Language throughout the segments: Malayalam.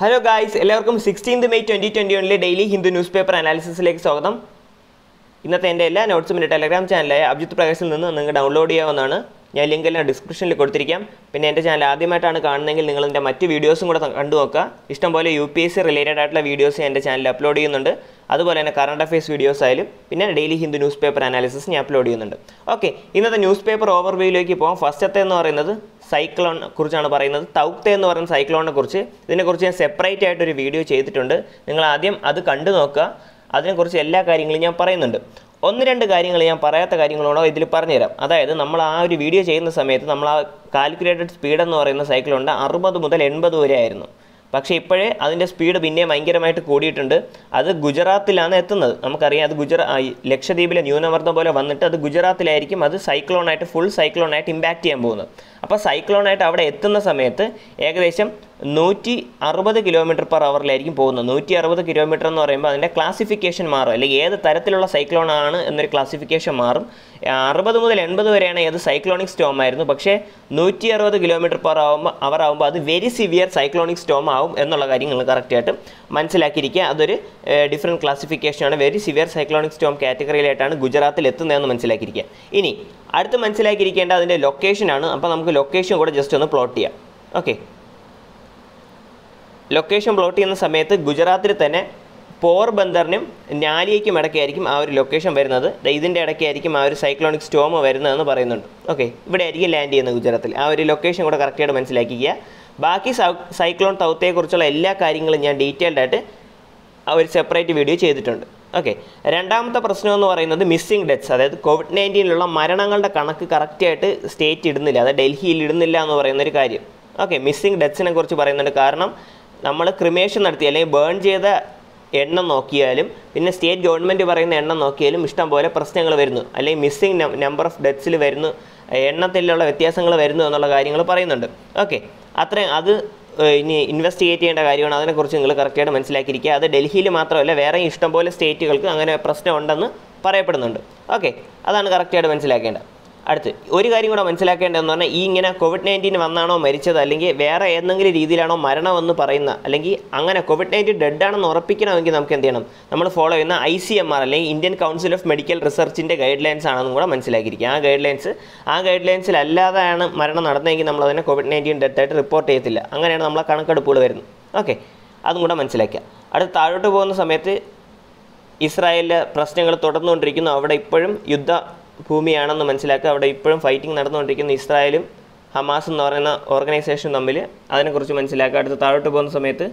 ഹലോ ഗായ്സ് എല്ലാവർക്കും സിക്സ്റ്റീൻത് മെയ് ട്വൻറ്റി ട്വൻറ്റി വണ്ണിലെ ഡെയിലി ഹിന്ദു ന്യൂസ് പേപ്പർ അനാലിസിസിലേക്ക് സ്വാഗതം ഇന്നത്തെ എൻ്റെ എല്ലാ നോട്ട്സും എൻ്റെ ടെലഗ്രാം ചാനലായ അഭിജിത്ത് പ്രകാശിൽ നിന്ന് നിങ്ങൾക്ക് ഡൗൺലോഡ് ചെയ്യാവുന്നതാണ് ഞാൻ ലിങ്ക് എല്ലാം ഡിസ്ക്രിപ്ഷനിൽ കൊടുത്തിരിക്കാം പിന്നെ എൻ്റെ ചാനൽ ആദ്യമായിട്ടാണ് കാണുന്നതെങ്കിൽ നിങ്ങൾ എൻ്റെ മറ്റ് വീഡിയോസും കൂടെ കണ്ടു നോക്കുക ഇഷ്ടംപോലെ U P S C related ആയിട്ടുള്ള വീഡിയോസ് എൻ്റെ ചാനലിൽ അപ്ലോഡ് ചെയ്യുന്നുണ്ട് അതുപോലെ തന്നെ കറണ്ട് അഫയേഴ്സ് വീഡിയോസ് ആയാലും പിന്നെ daily Hindu newspaper analysis ഞാൻ അപ്ലോഡ് ചെയ്യുന്നുണ്ട് ഓക്കെ ഇന്നത്തെ ന്യൂസ് പേപ്പർ ഓവർവ്യൂയിലേക്ക് പോകാം ഫസ്റ്റത്തെ എന്ന് പറയുന്നത് സൈക്ലോൺ കുറിച്ചാണ് പറയുന്നത് തൗക്തേ എന്ന് പറയുന്ന സൈക്ലോണിനെ കുറിച്ച് ഇതിനെക്കുറിച്ച് ഞാൻ സെപ്പറേറ്റ് ആയിട്ടൊരു വീഡിയോ ചെയ്തിട്ടുണ്ട് നിങ്ങൾ ആദ്യം അത് കണ്ടു നോക്കുക അതിനെക്കുറിച്ച് എല്ലാ കാര്യങ്ങളും ഞാൻ പറയുന്നുണ്ട് ഒന്ന് രണ്ട് കാര്യങ്ങൾ ഞാൻ പറയാത്ത കാര്യങ്ങളോടോ ഇതിൽ പറഞ്ഞുതരാം അതായത് നമ്മൾ ആ ഒരു വീഡിയോ ചെയ്യുന്ന സമയത്ത് നമ്മൾ ആ കാൽക്കുലേറ്റഡ് സ്പീഡ് എന്ന് പറയുന്ന സൈക്കിളുണ്ട് അറുപത് മുതൽ എൺപത് വരെ ആയിരുന്നു പക്ഷേ ഇപ്പോഴേ അതിൻ്റെ സ്പീഡ് പിന്നെ ഭയങ്കരമായിട്ട് കൂടിയിട്ടുണ്ട് അത് ഗുജറാത്തിലാണ് എത്തുന്നത് നമുക്കറിയാം അത് ഗുജറാ ലക്ഷദ്വീപിലെ ന്യൂനമർദ്ദം പോലെ വന്നിട്ട് അത് ഗുജറാത്തിലായിരിക്കും അത് സൈക്ലോണായിട്ട് ഫുൾ സൈക്ലോണായിട്ട് ഇമ്പാക്റ്റ് ചെയ്യാൻ പോകുന്നത് അപ്പോൾ സൈക്ലോണായിട്ട് അവിടെ എത്തുന്ന സമയത്ത് ഏകദേശം നൂറ്റി അറുപത് കിലോമീറ്റർ പെർ അവറിലായിരിക്കും പോകുന്നത് നൂറ്റി അറുപത് കിലോമീറ്റർ എന്ന് പറയുമ്പോൾ അതിൻ്റെ ക്ലാസിഫിക്കേഷൻ മാറും അല്ലെങ്കിൽ ഏത് തരത്തിലുള്ള സൈക്ലോൺ ആണ് എന്നൊരു ക്ലാസിഫിക്കേഷൻ മാറും അറുപത് മുതൽ എൺപത് വരെയാണ് ഏത് സൈക്ലോണിക് സ്റ്റോം ആയിരുന്നു പക്ഷേ നൂറ്റി അറുപത് കിലോമീറ്റർ പെർ ആവുമ്പോൾ അവർ ആവുമ്പോൾ അത് വെരി സിവിയർ സൈക്ലോണിക് സ്റ്റോം ആവും എന്നുള്ള കാര്യം നിങ്ങൾ കറക്റ്റായിട്ട് മനസ്സിലാക്കിയിരിക്കുക അതൊരു ഡിഫറെൻറ്റ് ക്ലാസിഫിക്കേഷനാണ് വെരി സിവിയർ സൈക്ലോണിക് സ്റ്റോം കാറ്റഗറിയിലായിട്ടാണ് ഗുജറാത്തിൽ എത്തുന്നതെന്ന് മനസ്സിലാക്കിയിരിക്കുക ഇനി അടുത്ത് മനസ്സിലാക്കിയിരിക്കേണ്ട അതിൻ്റെ ലൊക്കേഷനാണ് അപ്പോൾ നമുക്ക് നമുക്ക് ലൊക്കേഷൻ കൂടെ ജസ്റ്റ് ഒന്ന് പ്ലോട്ട് ചെയ്യാം ഓക്കെ ലൊക്കേഷൻ പ്ലോട്ട് ചെയ്യുന്ന സമയത്ത് ഗുജറാത്തിൽ തന്നെ പോർബന്ദറിനും നാലിയയ്ക്കും ഇടയ്ക്കായിരിക്കും ആ ഒരു ലൊക്കേഷൻ വരുന്നത് ഇതിൻ്റെ ഇടയ്ക്കായിരിക്കും ആ ഒരു സൈക്ലോണിക് സ്റ്റോം വരുന്നതെന്ന് പറയുന്നുണ്ട് ഓക്കെ ഇവിടെ ആയിരിക്കും ലാൻഡ് ചെയ്യുന്നത് ഗുജറാത്തിൽ ആ ഒരു ലൊക്കേഷൻ കൂടെ കറക്റ്റായിട്ട് മനസ്സിലാക്കിക്കുക ബാക്കി സൈക്ലോൺ തൗത്തെക്കുറിച്ചുള്ള എല്ലാ കാര്യങ്ങളും ഞാൻ ഡീറ്റെയിൽഡായിട്ട് ആ ഒരു സെപ്പറേറ്റ് വീഡിയോ ചെയ്തിട്ടുണ്ട് ഓക്കെ രണ്ടാമത്തെ പ്രശ്നം എന്ന് പറയുന്നത് മിസ്സിംഗ് ഡെത്ത്സ് അതായത് കോവിഡ് നയൻറ്റീനിലുള്ള മരണങ്ങളുടെ കണക്ക് കറക്റ്റായിട്ട് സ്റ്റേറ്റ് ഇടുന്നില്ല അതായത് ഡൽഹിയിൽ ഇടുന്നില്ല എന്ന് പറയുന്നൊരു കാര്യം ഓക്കെ മിസ്സിംഗ് ഡെത്ത്സിനെ കുറിച്ച് പറയുന്നുണ്ട് കാരണം നമ്മൾ ക്രിമേഷൻ നടത്തി അല്ലെങ്കിൽ ബേൺ ചെയ്ത എണ്ണം നോക്കിയാലും പിന്നെ സ്റ്റേറ്റ് ഗവൺമെൻറ് പറയുന്ന എണ്ണം നോക്കിയാലും ഇഷ്ടം പോലെ പ്രശ്നങ്ങൾ വരുന്നു അല്ലെങ്കിൽ മിസ്സിംഗ് നമ്പർ ഓഫ് ഡെത്ത്സിൽ വരുന്നു എണ്ണത്തിലുള്ള വ്യത്യാസങ്ങൾ വരുന്നു എന്നുള്ള കാര്യങ്ങൾ പറയുന്നുണ്ട് ഓക്കെ അത്രയും അത് ഇനി ഇൻവെസ്റ്റിഗേറ്റ് ചെയ്യേണ്ട കാര്യമാണ് അതിനെക്കുറിച്ച് നിങ്ങൾ കറക്റ്റായിട്ട് മനസ്സിലാക്കിയിരിക്കുക അത് ഡൽഹിയിൽ മാത്രമല്ല വേറെ ഇഷ്ടംപോലെ സ്റ്റേറ്റുകൾക്ക് അങ്ങനെ പ്രശ്നമുണ്ടെന്ന് പറയപ്പെടുന്നുണ്ട് ഓക്കെ അതാണ് കറക്റ്റായിട്ട് മനസ്സിലാക്കേണ്ടത് അടുത്ത് ഒരു കാര്യം കൂടെ മനസ്സിലാക്കേണ്ടതെന്ന് പറഞ്ഞാൽ ഈ ഇങ്ങനെ കോവിഡ് നയൻറ്റീൻ വന്നാണോ മരിച്ചത് അല്ലെങ്കിൽ വേറെ ഏതെങ്കിലും രീതിയിലാണോ മരണമെന്ന് പറയുന്ന അല്ലെങ്കിൽ അങ്ങനെ കോവിഡ് നയൻറ്റീൻ ഡെഡ് ആണെന്ന് ഉറപ്പിക്കണമെങ്കിൽ നമുക്ക് എന്ത് ചെയ്യണം നമ്മൾ ഫോളോ ചെയ്യുന്ന ഐ സി എം ആർ അല്ലെങ്കിൽ ഇന്ത്യൻ കൗൺസിൽ ഓഫ് മെഡിക്കൽ റിസർച്ചിൻ്റെ ഗൈഡ് ലൈൻസ് ആണെന്നും കൂടെ മനസ്സിലാക്കിയിരിക്കുക ആ ഗൈഡ് ലൈൻസ് ആ ഗൈഡ് ലൈൻസിലല്ലാതെയാണ് മരണം നടന്നതെങ്കിൽ നമ്മൾ അതിനെ കോവിഡ് നയൻറ്റീൻ ഡെത്ത് ആയിട്ട് റിപ്പോർട്ട് ചെയ്യത്തില്ല അങ്ങനെയാണ് നമ്മളെ കണക്കെടുപ്പുകൾ വരുന്നത് ഓക്കെ അതും കൂടെ മനസ്സിലാക്കുക അടുത്ത് താഴോട്ട് പോകുന്ന സമയത്ത് ഇസ്രായേലിലെ പ്രശ്നങ്ങൾ തുടർന്നുകൊണ്ടിരിക്കുന്നു അവിടെ ഇപ്പോഴും യുദ്ധ ഭൂമിയാണെന്ന് മനസ്സിലാക്കുക അവിടെ ഇപ്പോഴും ഫൈറ്റിംഗ് നടന്നുകൊണ്ടിരിക്കുന്ന ഇസ്രായേലും ഹമാസ് എന്ന് പറയുന്ന ഓർഗനൈസേഷനും തമ്മിൽ അതിനെക്കുറിച്ച് മനസ്സിലാക്കുക അടുത്ത് താഴോട്ട് പോകുന്ന സമയത്ത്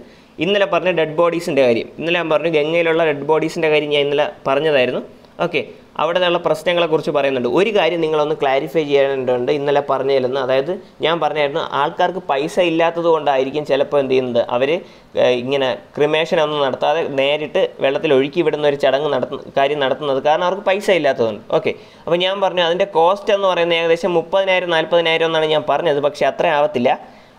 ഇന്നലെ പറഞ്ഞ ഡെഡ് ബോഡീസിൻ്റെ കാര്യം ഇന്നലെ ഞാൻ പറഞ്ഞു ഗംഗയിലുള്ള ഡെഡ് ബോഡീസിൻ്റെ കാര്യം ഞാൻ ഇന്നലെ പറഞ്ഞതായിരുന്നു ഓക്കെ അവിടെ നിന്നുള്ള പ്രശ്നങ്ങളെക്കുറിച്ച് പറയുന്നുണ്ട് ഒരു കാര്യം നിങ്ങളൊന്ന് ക്ലാരിഫൈ ചെയ്യേണ്ടതുണ്ട് ഇന്നലെ പറഞ്ഞതിലെന്ന് അതായത് ഞാൻ പറഞ്ഞായിരുന്നു ആൾക്കാർക്ക് പൈസ ഇല്ലാത്തത് കൊണ്ടായിരിക്കും ചിലപ്പോൾ എന്ത് ചെയ്യുന്നത് അവർ ഇങ്ങനെ ക്രിമേഷൻ ഒന്നും നടത്താതെ നേരിട്ട് വെള്ളത്തിൽ ഒഴുക്കി വിടുന്ന ഒരു ചടങ്ങ് നടത്തുന്ന കാര്യം നടത്തുന്നത് കാരണം അവർക്ക് പൈസ ഇല്ലാത്തതുകൊണ്ട് ഓക്കെ അപ്പോൾ ഞാൻ പറഞ്ഞു അതിൻ്റെ കോസ്റ്റ് എന്ന് പറയുന്നത് ഏകദേശം മുപ്പതിനായിരം നാൽപ്പതിനായിരം എന്നാണ് ഞാൻ പറഞ്ഞത് പക്ഷേ അത്ര ആവത്തില്ല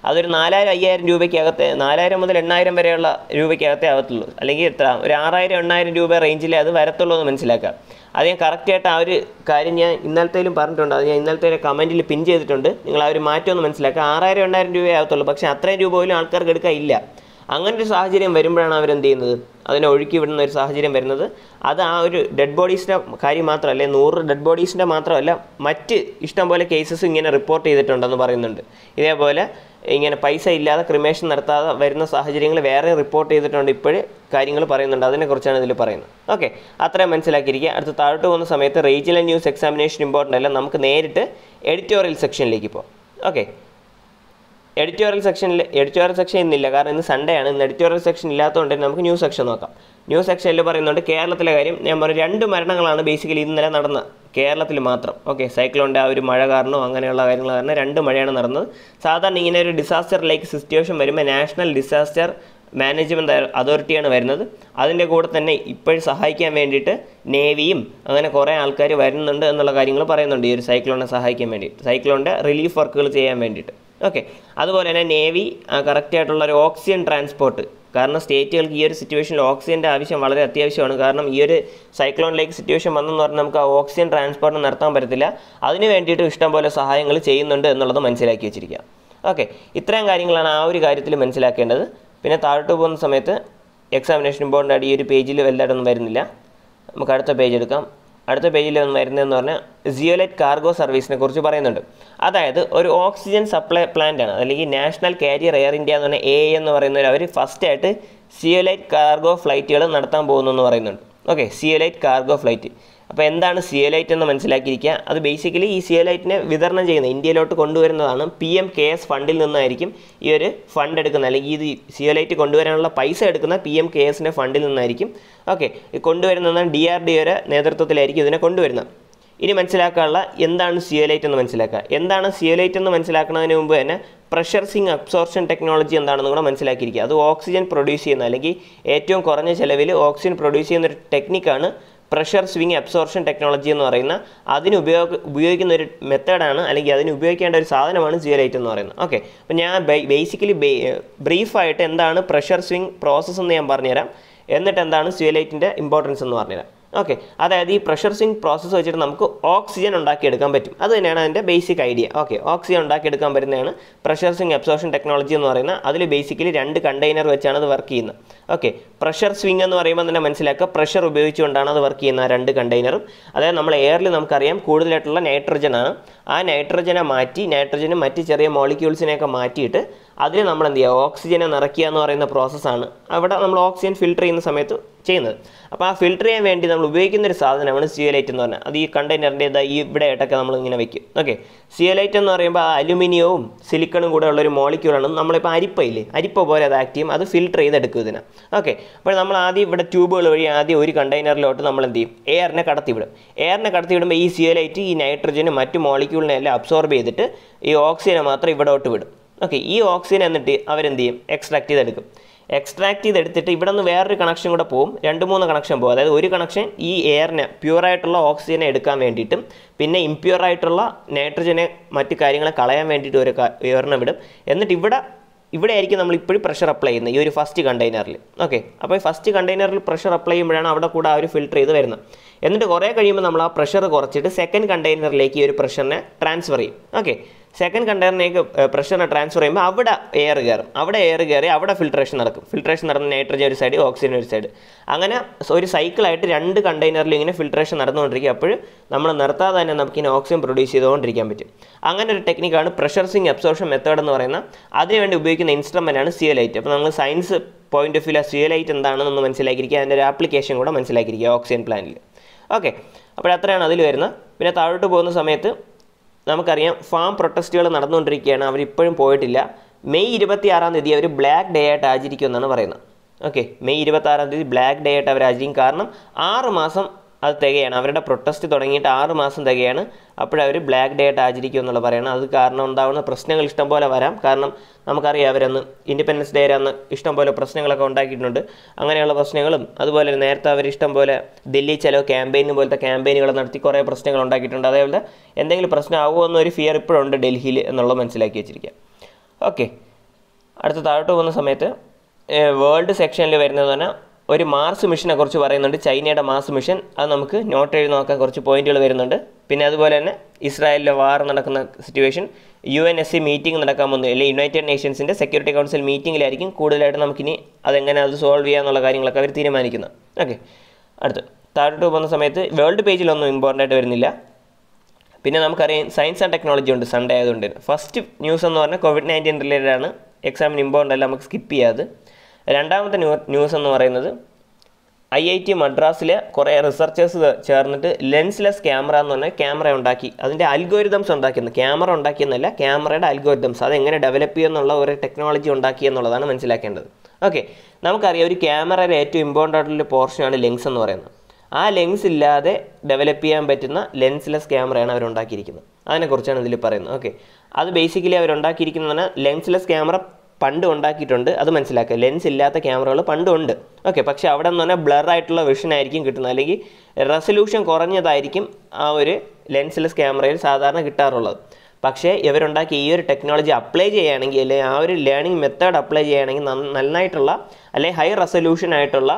അതൊരു നാലായിരം അയ്യായിരം രൂപയ്ക്കകത്തെ നാലായിരം മുതൽ എണ്ണായിരം വരെയുള്ള രൂപയ്ക്കകത്തേ ആകത്തുള്ളൂ അല്ലെങ്കിൽ എത്ര ഒരു ആറായിരം എണ്ണായിരം രൂപ റേഞ്ചിലേ അത് വരത്തുള്ളൂ എന്ന് മനസ്സിലാക്കുക അത് ഞാൻ കറക്റ്റായിട്ട് ആ ഒരു കാര്യം ഞാൻ ഇന്നലത്തേലും പറഞ്ഞിട്ടുണ്ട് അത് ഞാൻ ഇന്നലത്തെ കമൻറ്റിൽ പിൻ ചെയ്തിട്ടുണ്ട് നിങ്ങൾ ആ ഒരു മാറ്റം ഒന്ന് മനസ്സിലാക്കുക ആറായിരം എണ്ണായിരം രൂപയേ ആകത്തുള്ളൂ പക്ഷേ അത്രയും രൂപ പോലും ആൾക്കാർക്ക് എടുക്കാൻ ഇല്ല അങ്ങനെ ഒരു സാഹചര്യം വരുമ്പോഴാണ് അവരെന്ത് ചെയ്യുന്നത് അതിനെ ഒഴുക്കി വിടുന്ന ഒരു സാഹചര്യം വരുന്നത് അത് ആ ഒരു ഡെഡ് ബോഡീസിൻ്റെ കാര്യം മാത്രമല്ല നൂറ് ഡെഡ് ബോഡീസിൻ്റെ മാത്രമല്ല മറ്റ് ഇഷ്ടംപോലെ കേസസ് ഇങ്ങനെ റിപ്പോർട്ട് ചെയ്തിട്ടുണ്ടെന്ന് പറയുന്നുണ്ട് ഇതേപോലെ ഇങ്ങനെ പൈസ ഇല്ലാതെ ക്രിമേഷൻ നടത്താതെ വരുന്ന സാഹചര്യങ്ങൾ വേറെ റിപ്പോർട്ട് ചെയ്തിട്ടുണ്ട് ഇപ്പോഴും കാര്യങ്ങൾ പറയുന്നുണ്ട് അതിനെക്കുറിച്ചാണ് ഇതിൽ പറയുന്നത് ഓക്കെ അത്രയും മനസ്സിലാക്കിയിരിക്കുക അടുത്ത് താഴോട്ട് പോകുന്ന സമയത്ത് റീജിയണൽ ന്യൂസ് എക്സാമിനേഷൻ ഇമ്പോർട്ടൻ്റ് അല്ല നമുക്ക് നേരിട്ട് എഡിറ്റോറിയൽ സെക്ഷനിലേക്ക് പോകാം ഓക്കെ എഡിറ്റോറിയൽ സെക്ഷനിൽ എഡിറ്റോറിയൽ സെക്ഷൻ ഇന്നില്ല കാരണം ഇന്ന് സൺഡേ ആണ് ഇന്ന് എഡിറ്റോറിയൽ സെക്ഷൻ ഇല്ലാത്തതുകൊണ്ട് തന്നെ നമുക്ക് ന്യൂസ് സെക്ഷൻ നോക്കാം ന്യൂസ് സെക്ഷനിൽ പറയുന്നുണ്ട് കേരളത്തിലെ കാര്യം ഞാൻ പറഞ്ഞു രണ്ട് മരണങ്ങളാണ് ബേസിക്കലി ഇന്നലെ നടന്നത് കേരളത്തിൽ മാത്രം ഓക്കെ സൈക്ലോണിൻ്റെ ആ ഒരു മഴ കാരണവും അങ്ങനെയുള്ള കാര്യങ്ങൾ കാരണം രണ്ട് മഴയാണ് നടന്നത് സാധാരണ ഇങ്ങനെ ഒരു ഡിസാസ്റ്റർ ലൈക്ക് സിറ്റുവേഷൻ വരുമ്പോൾ നാഷണൽ ഡിസാസ്റ്റർ മാനേജ്മെൻറ്റ് അതോറിറ്റിയാണ് വരുന്നത് അതിൻ്റെ കൂടെ തന്നെ ഇപ്പോഴും സഹായിക്കാൻ വേണ്ടിയിട്ട് നേവിയും അങ്ങനെ കുറേ ആൾക്കാർ വരുന്നുണ്ട് എന്നുള്ള കാര്യങ്ങൾ പറയുന്നുണ്ട് ഈ ഒരു സൈക്ലോണിനെ സഹായിക്കാൻ വേണ്ടി സൈക്ലോണിൻ്റെ റിലീഫ് വർക്കുകൾ ചെയ്യാൻ വേണ്ടിയിട്ട് ഓക്കെ അതുപോലെ തന്നെ നേവി കറക്റ്റായിട്ടുള്ള ഒരു ഓക്സിജൻ ട്രാൻസ്പോർട്ട് കാരണം സ്റ്റേറ്റുകൾക്ക് ഈ ഒരു സിറ്റുവേഷനിൽ ഓക്സിജൻ്റെ ആവശ്യം വളരെ അത്യാവശ്യമാണ് കാരണം ഈ ഒരു സൈക്ലോണിലേക്ക് സിറ്റുവേഷൻ വന്നെന്ന് പറഞ്ഞാൽ നമുക്ക് ആ ഓക്സിജൻ ട്രാൻസ്പോർട്ട് നടത്താൻ പറ്റത്തില്ല അതിന് വേണ്ടിയിട്ട് ഇഷ്ടംപോലെ സഹായങ്ങൾ ചെയ്യുന്നുണ്ട് എന്നുള്ളത് മനസ്സിലാക്കി വെച്ചിരിക്കുക ഓക്കെ ഇത്രയും കാര്യങ്ങളാണ് ആ ഒരു കാര്യത്തിൽ മനസ്സിലാക്കേണ്ടത് പിന്നെ താഴോട്ട് പോകുന്ന സമയത്ത് എക്സാമിനേഷൻ ബോർഡിൻ്റെ ഈ ഒരു പേജിൽ വലുതായിട്ടൊന്നും വരുന്നില്ല നമുക്ക് അടുത്ത പേജ് എടുക്കാം അടുത്ത പേജിൽ വരുന്നതെന്ന് പറഞ്ഞാൽ ജിയോലൈറ്റ് കാർഗോ സർവീസിനെ കുറിച്ച് പറയുന്നുണ്ട് അതായത് ഒരു ഓക്സിജൻ സപ്ലൈ പ്ലാന്റ് ആണ് അല്ലെങ്കിൽ നാഷണൽ കാരിയർ എയർ ഇന്ത്യ എന്ന് പറഞ്ഞാൽ എ എന്ന് പറയുന്നവർ അവർ ഫസ്റ്റായിട്ട് സിയോലൈറ്റ് കാർഗോ ഫ്ലൈറ്റുകൾ നടത്താൻ പോകുന്നു എന്ന് പറയുന്നുണ്ട് ഓക്കെ സിയോലൈറ്റ് കാർഗോ ഫ്ലൈറ്റ് അപ്പോൾ എന്താണ് സിയലൈറ്റ് എന്ന് മനസ്സിലാക്കിയിരിക്കുക അത് ബേസിക്കലി ഈ സിയലൈറ്റിനെ വിതരണം ചെയ്യുന്ന ഇന്ത്യയിലോട്ട് കൊണ്ടുവരുന്നതാണ് പി എം കെ എസ് ഫണ്ടിൽ നിന്നായിരിക്കും ഈ ഒരു ഫണ്ട് എടുക്കുന്നത് അല്ലെങ്കിൽ ഇത് സിയലൈറ്റ് കൊണ്ടുവരാനുള്ള പൈസ എടുക്കുന്ന പി എം കെ എസിൻ്റെ ഫണ്ടിൽ നിന്നായിരിക്കും ഓക്കെ കൊണ്ടുവരുന്നതാണ് ഡി ആർ ഡി ഒരു നേതൃത്വത്തിലായിരിക്കും ഇതിനെ കൊണ്ടുവരുന്നത് ഇനി മനസ്സിലാക്കാനുള്ള എന്താണ് സിയലൈറ്റ് എന്ന് മനസ്സിലാക്കുക എന്താണ് സിയലൈറ്റ് എന്ന് മനസ്സിലാക്കുന്നതിന് മുമ്പ് തന്നെ പ്രഷർ സിങ് അബ്സോർപ്ഷൻ ടെക്നോളജി എന്താണെന്ന് കൂടെ മനസ്സിലാക്കിയിരിക്കുക അത് ഓക്സിജൻ പ്രൊഡ്യൂസ് ചെയ്യുന്ന അല്ലെങ്കിൽ ഏറ്റവും കുറഞ്ഞ ചിലവിൽ ഓക്സിജൻ പ്രൊഡ്യൂസ് ചെയ്യുന്ന ഒരു ടെക്നിക്കാണ് പ്രഷർ സ്വിങ് അബ്സോർഷൻ ടെക്നോളജി എന്ന് പറയുന്ന അതിന് ഉപയോഗ ഉപയോഗിക്കുന്ന ഒരു മെത്തേഡാണ് അല്ലെങ്കിൽ അതിന് ഉപയോഗിക്കേണ്ട ഒരു സാധനമാണ് ജിയലൈറ്റ് എന്ന് പറയുന്നത് ഓക്കെ അപ്പോൾ ഞാൻ ബേസിക്കലി ബ്രീഫായിട്ട് എന്താണ് പ്രഷർ സ്വിങ് പ്രോസസ്സ് എന്ന് ഞാൻ പറഞ്ഞുതരാം എന്നിട്ട് എന്താണ് സിയോലൈറ്റിൻ്റെ ഇമ്പോർട്ടൻസ് എന്ന് പറഞ്ഞുതരാം ഓക്കെ അതായത് ഈ പ്രഷർ സിങ് പ്രോസസ്സ് വെച്ചിട്ട് നമുക്ക് ഓക്സിജൻ ഉണ്ടാക്കിയെടുക്കാൻ പറ്റും അത് തന്നെയാണ് അതിൻ്റെ ബേസിക് ഐഡിയ ഓക്കെ ഓക്സിജൻ ഉണ്ടാക്കിയെടുക്കാൻ പറ്റുന്നതാണ് പ്രഷർ സിങ് അബ്സോർഷൻ ടെക്നോളജി എന്ന് പറയുന്ന അതിൽ ബേസിക്കലി രണ്ട് കണ്ടെയ്നർ വെച്ചാണ് അത് വർക്ക് ചെയ്യുന്നത് ഓക്കെ പ്രഷർ സ്വിങ് എന്ന് പറയുമ്പോൾ തന്നെ മനസ്സിലാക്കുക പ്രഷർ ഉപയോഗിച്ചുകൊണ്ടാണ് അത് വർക്ക് ചെയ്യുന്ന രണ്ട് കണ്ടെയ്നറും അതായത് നമ്മൾ എയറിൽ നമുക്കറിയാം കൂടുതലായിട്ടുള്ള നൈട്രജനാണ് ആ നൈട്രജനെ മാറ്റി നൈട്രജനും മറ്റ് ചെറിയ മോളിക്യൂൾസിനെയൊക്കെ മാറ്റിയിട്ട് അതിൽ നമ്മൾ എന്ത് ചെയ്യുക ഓക്സിജനെ നിറയ്ക്കുക എന്ന് പറയുന്ന പ്രോസസ്സാണ് അവിടെ നമ്മൾ ഓക്സിജൻ ഫിൽട്ടർ ചെയ്യുന്ന സമയത്ത് ചെയ്യുന്നത് അപ്പോൾ ആ ഫിൽറ്റർ ചെയ്യാൻ വേണ്ടി നമ്മൾ ഉപയോഗിക്കുന്ന ഒരു സാധനമാണ് സിയലൈറ്റ് എന്ന് പറഞ്ഞാൽ അത് ഈ കണ്ടെയ്നറിൻ്റെ ഈ ഇവിടെ ആയിട്ടൊക്കെ നമ്മൾ ഇങ്ങനെ വെക്കും ഓക്കെ സിയലൈറ്റ് എന്ന് പറയുമ്പോൾ ആ അലുമിനിയവും സിലിക്കണും കൂടെ ഉള്ളൊരു മോളിക്യൂളാണ് നമ്മളിപ്പോൾ അരിപ്പയില്ലേ അരിപ്പ പോലെ അത് ആക്ട് ചെയ്യും അത് ഫിൽറ്റർ ചെയ്തെടുക്കും ഇതിനെ ഓക്കെ അപ്പോൾ നമ്മൾ ആദ്യം ഇവിടെ ട്യൂബുകൾ വഴി ആദ്യം ഒരു കണ്ടെയ്നറിലോട്ട് നമ്മൾ എന്ത് ചെയ്യും എയറിനെ കടത്തിവിടും എയറിനെ കടത്തിവിടുമ്പോൾ ഈ സിയലൈറ്റ് ഈ നൈട്രജനും മറ്റു മോളിക്യൂളിനെ എല്ലാം അബ്സോർബ് ചെയ്തിട്ട് ഈ ഓക്സിജനെ മാത്രം ഇവിടോട്ട് വിടും ഓക്കെ ഈ ഓക്സിജൻ എന്നിട്ട് അവരെന്ത് ചെയ്യും എക്സ്ട്രാക്ട് ചെയ്തെടുക്കും എക്സ്ട്രാക്ട് ചെയ്തെടുത്തിട്ട് ഇവിടെ നിന്ന് വേറൊരു കണക്ഷൻ കൂടെ പോകും രണ്ട് മൂന്ന് കണക്ഷൻ പോകും അതായത് ഒരു കണക്ഷൻ ഈ എയറിനെ പ്യുവറായിട്ടുള്ള ഓക്സിജനെ എടുക്കാൻ വേണ്ടിയിട്ടും പിന്നെ ഇംപ്യൂറായിട്ടുള്ള നൈട്രജനെ മറ്റ് കാര്യങ്ങളെ കളയാൻ വേണ്ടിയിട്ട് ഒരു എയറിനെ വിടും എന്നിട്ട് ഇവിടെ ഇവിടെ ആയിരിക്കും നമ്മൾ ഇപ്പോഴും പ്രഷർ അപ്ലൈ ചെയ്യുന്നത് ഈ ഒരു ഫസ്റ്റ് കണ്ടെയ്നറിൽ ഓക്കെ അപ്പോൾ ഈ ഫസ്റ്റ് കണ്ടെയ്നറിൽ പ്രഷർ അപ്ലൈ ചെയ്യുമ്പോഴാണ് അവിടെ കൂടെ ആ ഒരു ഫിൽട്ടർ ചെയ്ത് വരുന്നത് എന്നിട്ട് കുറേ കഴിയുമ്പോൾ നമ്മൾ ആ പ്രഷർ കുറച്ചിട്ട് സെക്കൻഡ് കണ്ടെയ്നറിലേക്ക് ഈ ഒരു പ്രഷറിനെ ട്രാൻസ്ഫർ ചെയ്യും ഓക്കെ സെക്കൻഡ് കണ്ടെയ്നറിലേക്ക് പ്രഷർ ട്രാൻസ്ഫർ ചെയ്യുമ്പോൾ അവിടെ എയർ കയറും അവിടെ എയർ കയറി അവിടെ ഫിൽട്രേഷൻ നടക്കും ഫിൽട്രേഷൻ നടന്ന നൈട്രജൻ ഒരു സൈഡ് ഓക്സിജൻ ഒരു സൈഡ് അങ്ങനെ ഒരു സൈക്കിളായിട്ട് രണ്ട് കണ്ടെയ്നറിൽ ഇങ്ങനെ ഫിൽട്രേഷൻ നടന്നുകൊണ്ടിരിക്കും അപ്പോൾ നമ്മൾ നിർത്താതെ തന്നെ ഇങ്ങനെ ഓക്സിജൻ പ്രൊഡ്യൂസ് ചെയ്തുകൊണ്ടിരിക്കാൻ പറ്റും അങ്ങനെ ഒരു ടെക്നിക്കാണ് പ്രഷർ സിങ് അബ്സോർഷൻ മെത്തേഡ് എന്ന് പറയുന്ന അതിനുവേണ്ടി ഉപയോഗിക്കുന്ന ഇൻസ്ട്രുമെൻ്റാണ് ആണ് സിയലൈറ്റ് അപ്പോൾ നമ്മൾ science point of view zeolite L എന്താണെന്നൊന്ന് മനസ്സിലാക്കിയിരിക്കുക അതിൻ്റെ ഒരു ആപ്ലിക്കേഷൻ കൂടെ മനസ്സിലാക്കിയിരിക്കുക ഓക്സിജൻ പ്ലാനിൽ ഓക്കെ അപ്പോൾ അത്രയാണ് അതിൽ വരുന്നത് പിന്നെ താഴോട്ട് പോകുന്ന സമയത്ത് നമുക്കറിയാം ഫാം പ്രൊട്ടസ്റ്റുകൾ നടന്നുകൊണ്ടിരിക്കുകയാണ് അവരിപ്പോഴും പോയിട്ടില്ല മെയ് ഇരുപത്തി ആറാം തീയതി അവർ ബ്ലാക്ക് ഡേ ആയിട്ട് ആചരിക്കുമെന്നാണ് പറയുന്നത് ഓക്കെ മെയ് ഇരുപത്തി ആറാം തീയതി ബ്ലാക്ക് ഡേ ആയിട്ട് അവർ ആചരിക്കും കാരണം ആറ് മാസം അത് തികയാണ് അവരുടെ പ്രൊട്ടസ്റ്റ് തുടങ്ങിയിട്ട് ആറ് മാസം തികയാണ് അപ്പോഴവർ ബ്ലാക്ക് ഡേ ആയിട്ട് ആചരിക്കും എന്നുള്ള പറയണം അത് കാരണം ഉണ്ടാകുന്ന പ്രശ്നങ്ങൾ ഇഷ്ടം പോലെ വരാം കാരണം നമുക്കറിയാം അവരന്ന് ഇൻഡിപെൻഡൻസ് ഡേ അന്ന് ഇഷ്ടം പോലെ പ്രശ്നങ്ങളൊക്കെ ഉണ്ടാക്കിയിട്ടുണ്ട് അങ്ങനെയുള്ള പ്രശ്നങ്ങളും അതുപോലെ നേരത്തെ അവർ ഇഷ്ടം പോലെ ദില്ലി ചെലോ ക്യാമ്പയിൻ പോലത്തെ ക്യാമ്പയിനുകൾ നടത്തി കുറേ പ്രശ്നങ്ങൾ ഉണ്ടാക്കിയിട്ടുണ്ട് അതേപോലെ എന്തെങ്കിലും പ്രശ്നമാകുമോ എന്നൊരു ഫിയർ ഇപ്പോഴുണ്ട് ഡൽഹിയിൽ എന്നുള്ളത് മനസ്സിലാക്കി വെച്ചിരിക്കുക ഓക്കെ അടുത്ത താഴോട്ട് പോകുന്ന സമയത്ത് വേൾഡ് സെക്ഷനിൽ വരുന്നത് പറഞ്ഞാൽ ഒരു മാർസ് മിഷനെ കുറിച്ച് പറയുന്നുണ്ട് ചൈനയുടെ മാർസ് മിഷൻ അത് നമുക്ക് നോട്ട് എഴുതി നോക്കാൻ കുറച്ച് പോയിന്റുകൾ വരുന്നുണ്ട് പിന്നെ അതുപോലെ തന്നെ ഇസ്രായേലിലെ വാർ നടക്കുന്ന situation U N S C meeting നടക്കാൻ പോകുന്നു അല്ലെങ്കിൽ യുണൈറ്റഡ് നേഷൻസിൻ്റെ സെക്യൂരിറ്റി കൗൺസിൽ മീറ്റിങ്ങിലായിരിക്കും കൂടുതലായിട്ട് നമുക്കിനി അതെങ്ങനെ അത് സോൾവ് ചെയ്യാന്നുള്ള കാര്യങ്ങളൊക്കെ അവർ തീരുമാനിക്കുന്നത് ഓക്കെ അടുത്ത് താഴോട്ട് പോകുന്ന സമയത്ത് വേൾഡ് പേജിലൊന്നും ഇമ്പോർട്ടൻ്റ് ആയിട്ട് വരുന്നില്ല പിന്നെ നമുക്കറിയാം സയൻസ് ആൻഡ് ടെക്നോളജി ഉണ്ട് സൺഡേ ആയതുകൊണ്ട് ഫസ്റ്റ് ന്യൂസ് എന്ന് പറഞ്ഞാൽ കോവിഡ് നയൻറ്റീൻ റിലേറ്റഡ് ആണ് എക്സാമിന് ഇമ്പോർട്ടൻ്റ് അല്ല നമുക്ക് സ്കിപ്പ് ചെയ്യാതെ രണ്ടാമത്തെ ന്യൂസ് എന്ന് പറയുന്നത് ഐ ഐ ടി മദ്രാസിലെ കുറേ റിസർച്ചേഴ്സ് ചേർന്നിട്ട് ലെൻസ്ലെസ് ക്യാമറ എന്ന് പറഞ്ഞാൽ ക്യാമറ ഉണ്ടാക്കി അതിൻ്റെ അൽഗോരിതംസ് ഉണ്ടാക്കിയെന്ന് ക്യാമറ ഉണ്ടാക്കിയെന്നല്ല ക്യാമറയുടെ അൽഗോരിതംസ് അതെങ്ങനെ ഡെവലപ്പ് ചെയ്യുന്നുള്ള ഒരു ടെക്നോളജി ഉണ്ടാക്കി എന്നുള്ളതാണ് മനസ്സിലാക്കേണ്ടത് ഓക്കെ നമുക്കറിയാം ഒരു ക്യാമറയുടെ ഏറ്റവും ഇമ്പോർട്ടൻ്റ് ആയിട്ടുള്ള പോർഷനാണ് ലെങ്സ് എന്ന് പറയുന്നത് ആ ലെങ്സ് ഇല്ലാതെ ഡെവലപ്പ് ചെയ്യാൻ പറ്റുന്ന ലെൻസ്ലെസ് ക്യാമറയാണ് അവരുണ്ടാക്കിയിരിക്കുന്നത് അതിനെക്കുറിച്ചാണ് ഇതിൽ പറയുന്നത് ഓക്കെ അത് ബേസിക്കലി അവരുണ്ടാക്കിയിരിക്കുന്നതാണ് ലെൻസ്ലെസ് ക്യാമറ പണ്ട് ഉണ്ടാക്കിയിട്ടുണ്ട് അത് മനസ്സിലാക്കുക ലെൻസ് ഇല്ലാത്ത ക്യാമറകൾ പണ്ടുണ്ട് ഓക്കെ പക്ഷേ അവിടെ നിന്ന് പറഞ്ഞാൽ ബ്ലർ ആയിട്ടുള്ള വിഷൻ ആയിരിക്കും കിട്ടുന്നത് അല്ലെങ്കിൽ റെസൊല്യൂഷൻ കുറഞ്ഞതായിരിക്കും ആ ഒരു ലെൻസിലെസ് ക്യാമറയിൽ സാധാരണ കിട്ടാറുള്ളത് പക്ഷേ ഇവരുണ്ടാക്കിയ ഈ ഒരു ടെക്നോളജി അപ്ലൈ ചെയ്യുകയാണെങ്കിൽ അല്ലെങ്കിൽ ആ ഒരു ലേണിംഗ് മെത്തേഡ് അപ്ലൈ ചെയ്യുകയാണെങ്കിൽ നന്നായിട്ടുള്ള അല്ലെങ്കിൽ ഹൈ റെസൊല്യൂഷൻ ആയിട്ടുള്ള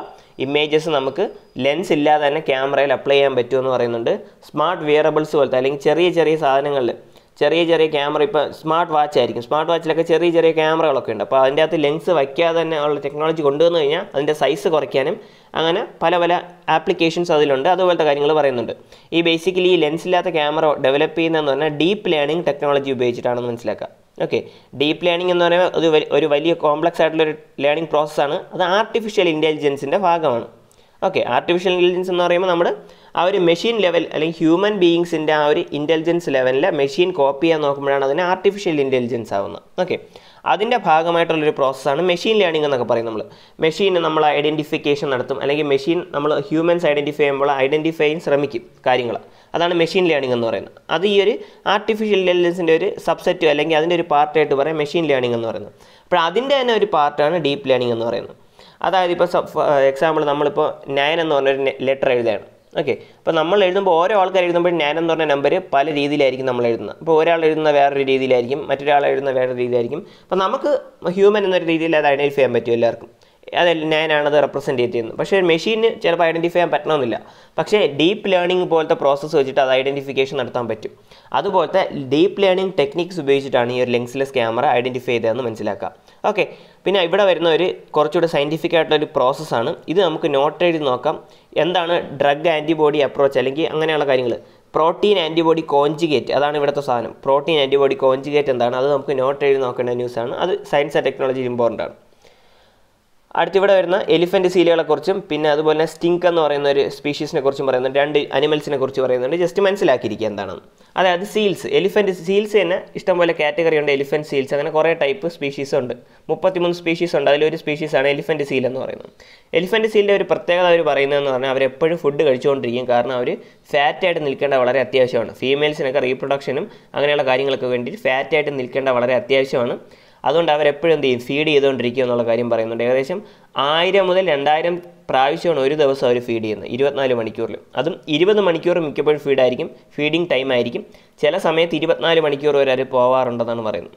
ഇമേജസ് നമുക്ക് ലെൻസ് ഇല്ലാതെ തന്നെ ക്യാമറയിൽ അപ്ലൈ ചെയ്യാൻ പറ്റുമെന്ന് പറയുന്നുണ്ട് സ്മാർട്ട് വിയറബിൾസ് പോലത്തെ അല്ലെങ്കിൽ ചെറിയ ചെറിയ സാധനങ്ങളിൽ ചെറിയ ചെറിയ ക്യാമറ ഇപ്പോൾ സ്മാർട്ട് വാച്ച് ആയിരിക്കും സ്മാർട്ട് വാച്ചിലൊക്കെ ചെറിയ ചെറിയ ക്യാമറകളൊക്കെ ഉണ്ട് അപ്പോൾ അതിൻ്റെ അകത്ത് ലെൻസ് വയ്ക്കാതെ തന്നെ ഉള്ള ടെക്നോളജി കൊണ്ടുവന്നു കഴിഞ്ഞാൽ അതിൻ്റെ സൈസ് കുറയ്ക്കാനും അങ്ങനെ പല പല ആപ്ലിക്കേഷൻസ് അതിലുണ്ട് അതുപോലത്തെ കാര്യങ്ങൾ പറയുന്നുണ്ട് ഈ ബേസിക്കലി ഈ ലെൻസ് ഇല്ലാത്ത ക്യാമറ ഡെവലപ്പ് ചെയ്യുന്നതെന്ന് പറഞ്ഞാൽ ഡീപ്പ് ലേണിംഗ് ടെക്നോളജി ഉപയോഗിച്ചിട്ടാണെന്ന് മനസ്സിലാക്കുക ഓക്കെ ഡീപ്പ് ലേണിംഗ് എന്ന് പറയുന്നത് ഒരു ഒരു വലിയ കോംപ്ലക്സ് ആയിട്ടുള്ള ഒരു ലേണിംഗ് പ്രോസസ്സാണ് അത് ആർട്ടിഫിഷ്യൽ ഇൻ്റലിജൻസിൻ്റെ ഭാഗമാണ് ഓക്കെ ആർട്ടിഫിഷ്യൽ ഇൻ്റലിജൻസ് എന്ന് പറയുമ്പോൾ നമ്മൾ ആ ഒരു മെഷീൻ ലെവൽ അല്ലെങ്കിൽ ഹ്യൂമൻ ബീയിങ്സിൻ്റെ ആ ഒരു ഇൻ്റലിജൻസ് ലെവലിൽ മെഷീൻ കോപ്പി ചെയ്യാൻ നോക്കുമ്പോഴാണ് അതിന് ആർട്ടിഫിഷ്യൽ ഇൻ്റലിജൻസ് ആവുന്നത് ഓക്കെ അതിൻ്റെ ഭാഗമായിട്ടുള്ളൊരു പ്രോസസ്സാണ് മെഷീൻ ലേണിംഗ് എന്നൊക്കെ പറയും നമ്മൾ മെഷീൻ നമ്മൾ ഐഡൻറ്റിഫിക്കേഷൻ നടത്തും അല്ലെങ്കിൽ മെഷീൻ നമ്മൾ ഹ്യൂമൻസ് ഐഡൻറ്റിഫൈ ചെയ്യുമ്പോൾ ഐഡൻറ്റിഫൈ ചെയ്യാൻ ശ്രമിക്കും കാര്യങ്ങൾ അതാണ് മെഷീൻ ലേണിംഗ് എന്ന് പറയുന്നത് അത് ഈ ഒരു ആർട്ടിഫിഷ്യൽ ഇൻ്റലിജൻസിൻ്റെ ഒരു സബ്സെറ്റ് അല്ലെങ്കിൽ അതിൻ്റെ ഒരു പാർട്ടായിട്ട് പറയാം മെഷീൻ ലേണിംഗ് എന്ന് പറയുന്നത് അപ്പോൾ അതിൻ്റെ തന്നെ ഒരു പാർട്ടാണ് ഡീപ്പ് ലേണിംഗ് എന്ന് പറയുന്നത് അതായത് ഇപ്പോൾ എക്സാമ്പിൾ നമ്മളിപ്പോൾ നയൻ എന്ന് പറഞ്ഞൊരു ലെറ്റർ എഴുതുകയാണ് ഓക്കെ അപ്പോൾ നമ്മൾ എഴുതുമ്പോൾ ഓരോ ആൾക്കാർ എഴുതുമ്പോൾ നയൻ എന്ന് പറഞ്ഞ നമ്പർ പല രീതിയിലായിരിക്കും നമ്മൾ എഴുതുന്നത് അപ്പോൾ ഒരാൾ എഴുതുന്ന വേറൊരു രീതിയിലായിരിക്കും മറ്റൊരാൾ എഴുതുന്ന വേറൊരു രീതിയിലായിരിക്കും അപ്പോൾ നമുക്ക് ഹ്യൂമൻ എന്നൊരു രീതിയിൽ അത് ഐഡൻറ്റിഫൈ ചെയ്യാൻ പറ്റും എല്ലാവർക്കും അതല്ല അത് റെപ്രസെൻറ്റ് ചെയ്യുന്നത് പക്ഷേ മെഷീനിന് ചിലപ്പോൾ ഐഡൻറ്റിഫൈ ചെയ്യാൻ പറ്റണമെന്നില്ല പക്ഷേ ഡീപ്പ് ലേണിംഗ് പോലത്തെ പ്രോസസ്സ് വെച്ചിട്ട് അത് ഐഡൻറ്റിഫിക്കേഷൻ നടത്താൻ പറ്റും അതുപോലത്തെ ഡീപ്പ് ലേണിംഗ് ടെക്നിക്സ് ഉപയോഗിച്ചിട്ടാണ് ഈ ഒരു ലെങ്സ്ലെസ് ക്യാമറ ഐഡൻറ്റിഫൈ ചെയ്തതെന്ന് മനസ്സിലാക്കുക ഓക്കെ പിന്നെ ഇവിടെ വരുന്ന ഒരു കുറച്ചുകൂടെ സയൻറ്റിഫിക് ഒരു പ്രോസസ്സാണ് ഇത് നമുക്ക് നോട്ട് എഴുതി നോക്കാം എന്താണ് ഡ്രഗ് ആൻറ്റിബോഡി അപ്രോച്ച് അല്ലെങ്കിൽ അങ്ങനെയുള്ള കാര്യങ്ങൾ പ്രോട്ടീൻ ആൻറ്റിബോഡി കോഞ്ചുഗേറ്റ് അതാണ് ഇവിടുത്തെ സാധനം പ്രോട്ടീൻ ആൻറ്റിബോഡി കോഞ്ചുഗേറ്റ് എന്താണ് അത് നമുക്ക് നോട്ട് എഴുതി നോക്കേണ്ട ന്യൂസാണ് അത് സയൻസ് ആൻഡ് ടെക്നോളജി ഇമ്പോർട്ടൻ്റ് ആണ് അടുത്തിവിടെ വരുന്ന എലിഫൻറ്റ് കുറിച്ചും പിന്നെ അതുപോലെ തന്നെ സ്റ്റിങ്ക് എന്ന് പറയുന്ന ഒരു സ്പീഷീസിനെ കുറിച്ചും പറയുന്നുണ്ട് രണ്ട് അനിമൽസിനെ കുറിച്ച് പറയുന്നുണ്ട് ജസ്റ്റ് മനസ്സിലാക്കിയിരിക്കുക എന്താണെന്ന് അതായത് സീൽസ് എലിഫൻറ്റ് സീൽസ് തന്നെ ഇഷ്ടംപോലെ കാറ്റഗറി ഉണ്ട് എലിഫൻറ്റ് സീൽസ് അങ്ങനെ കുറേ ടൈപ്പ് സ്പീഷീസ് ഉണ്ട് മുപ്പത്തിമൂന്ന് സ്പീഷീസ് ഉണ്ട് അതിലൊരു സ്പീഷീസാണ് എലിഫൻറ്റ് സീൽ എന്ന് പറയുന്നത് എലിഫൻറ്റ് സീലിൻ്റെ ഒരു പ്രത്യേകത അവർ പറയുന്നതെന്ന് പറഞ്ഞാൽ അവർ എപ്പോഴും ഫുഡ് കഴിച്ചുകൊണ്ടിരിക്കും കാരണം അവർ ഫാറ്റായിട്ട് നിൽക്കേണ്ട വളരെ അത്യാവശ്യമാണ് ഫീമെയിൽസിനൊക്കെ റീപ്രൊഡക്ഷനും അങ്ങനെയുള്ള കാര്യങ്ങൾക്ക് വേണ്ടി ഫാറ്റായിട്ട് നിൽക്കേണ്ട വളരെ അത്യാവശ്യമാണ് അതുകൊണ്ട് അവരെപ്പോഴും എന്ത് ചെയ്യും ഫീഡ് ചെയ്തുകൊണ്ടിരിക്കുക എന്നുള്ള കാര്യം പറയുന്നുണ്ട് ഏകദേശം ആയിരം മുതൽ രണ്ടായിരം പ്രാവശ്യമാണ് ഒരു ദിവസം അവർ ഫീഡ് ചെയ്യുന്നത് ഇരുപത്തിനാല് മണിക്കൂറിൽ അതും ഇരുപത് മണിക്കൂർ മിക്കപ്പോഴും ഫീഡായിരിക്കും ഫീഡിങ് ടൈം ആയിരിക്കും ചില സമയത്ത് ഇരുപത്തിനാല് മണിക്കൂർ വരെ അവർ പോവാറുണ്ടെന്നാണ് പറയുന്നത്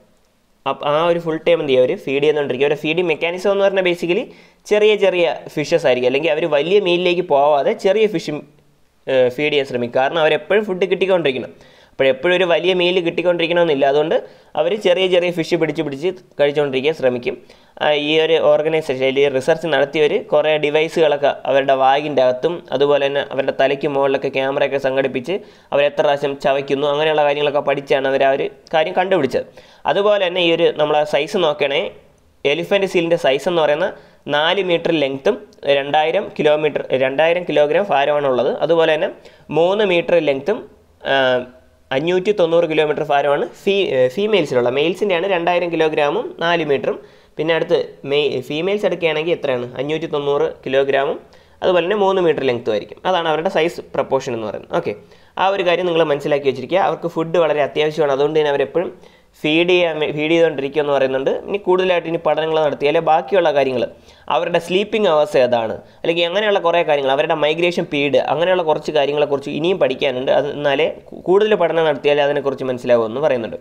അപ്പം ആ ഒരു ഫുൾ ടൈം എന്ത് ചെയ്യുക അവർ ഫീഡ് ചെയ്യുന്നുകൊണ്ടിരിക്കും അവരുടെ ഫീഡിങ് മെക്കാനിസം എന്ന് പറഞ്ഞാൽ ബേസിക്കലി ചെറിയ ചെറിയ ഫിഷസ് ആയിരിക്കും അല്ലെങ്കിൽ അവർ വലിയ മീനിലേക്ക് പോവാതെ ചെറിയ ഫിഷ് ഫീഡ് ചെയ്യാൻ ശ്രമിക്കും കാരണം അവരെപ്പോഴും ഫുഡ് കിട്ടിക്കൊണ്ടിരിക്കണം അപ്പോൾ എപ്പോഴും ഒരു വലിയ മീൽ കിട്ടിക്കൊണ്ടിരിക്കണമെന്നില്ല അതുകൊണ്ട് അവർ ചെറിയ ചെറിയ ഫിഷ് പിടിച്ച് പിടിച്ച് കഴിച്ചുകൊണ്ടിരിക്കാൻ ശ്രമിക്കും ഈ ഒരു ഓർഗനൈസേഷൻ അല്ലെങ്കിൽ റിസർച്ച് നടത്തിയവർ കുറേ ഡിവൈസുകളൊക്കെ അവരുടെ വായിൻ്റെ അകത്തും അതുപോലെ തന്നെ അവരുടെ തലയ്ക്ക് മുകളിലൊക്കെ ക്യാമറയൊക്കെ സംഘടിപ്പിച്ച് അവർ എത്ര പ്രാവശ്യം ചവയ്ക്കുന്നു അങ്ങനെയുള്ള കാര്യങ്ങളൊക്കെ പഠിച്ചാണ് അവർ ആ ഒരു കാര്യം കണ്ടുപിടിച്ചത് അതുപോലെ തന്നെ ഈ ഒരു നമ്മളെ സൈസ് നോക്കണേ എലിഫൻറ്റ് സീലിൻ്റെ സൈസ് എന്ന് പറയുന്ന നാല് മീറ്റർ ലെങ്ത്തും രണ്ടായിരം കിലോമീറ്റർ രണ്ടായിരം കിലോഗ്രാം ഭാരമാണുള്ളത് അതുപോലെ തന്നെ മൂന്ന് മീറ്റർ ലെങ്ത്തും അഞ്ഞൂറ്റി തൊണ്ണൂറ് കിലോമീറ്റർ ഭാരമാണ് ഫീ ഫീമെയിൽസിലുള്ള മെയിൽസിൻ്റെയാണ് രണ്ടായിരം കിലോഗ്രാമും നാല് മീറ്ററും പിന്നെ അടുത്ത് മെയ് ഫീമെയിൽസ് എടുക്കുകയാണെങ്കിൽ എത്രയാണ് അഞ്ഞൂറ്റി തൊണ്ണൂറ് കിലോഗ്രാമും അതുപോലെ തന്നെ മൂന്ന് മീറ്റർ ലെങ്ത്തും ആയിരിക്കും അതാണ് അവരുടെ സൈസ് പ്രപ്പോർഷൻ എന്ന് പറയുന്നത് ഓക്കെ ആ ഒരു കാര്യം നിങ്ങൾ മനസ്സിലാക്കി വെച്ചിരിക്കുക അവർക്ക് ഫുഡ് വളരെ അത്യാവശ്യമാണ് അതുകൊണ്ട് തന്നെ അവരെപ്പോഴും ഫീഡ് ചെയ്യാൻ ഫീഡ് ചെയ്തുകൊണ്ടിരിക്കുക എന്ന് പറയുന്നുണ്ട് ഇനി കൂടുതലായിട്ട് ഇനി പഠനങ്ങൾ നടത്തി അല്ലെങ്കിൽ ബാക്കിയുള്ള കാര്യങ്ങൾ അവരുടെ സ്ലീപ്പിംഗ് അവസ്ഥ ഏതാണ് അല്ലെങ്കിൽ അങ്ങനെയുള്ള കുറേ കാര്യങ്ങൾ അവരുടെ മൈഗ്രേഷൻ പീഡ് അങ്ങനെയുള്ള കുറച്ച് കാര്യങ്ങളെക്കുറിച്ച് ഇനിയും പഠിക്കാനുണ്ട് അത് എന്നാലേ കൂടുതൽ പഠനം നടത്തിയാലേ അതിനെക്കുറിച്ച് മനസ്സിലാവുമെന്ന് പറയുന്നുണ്ട്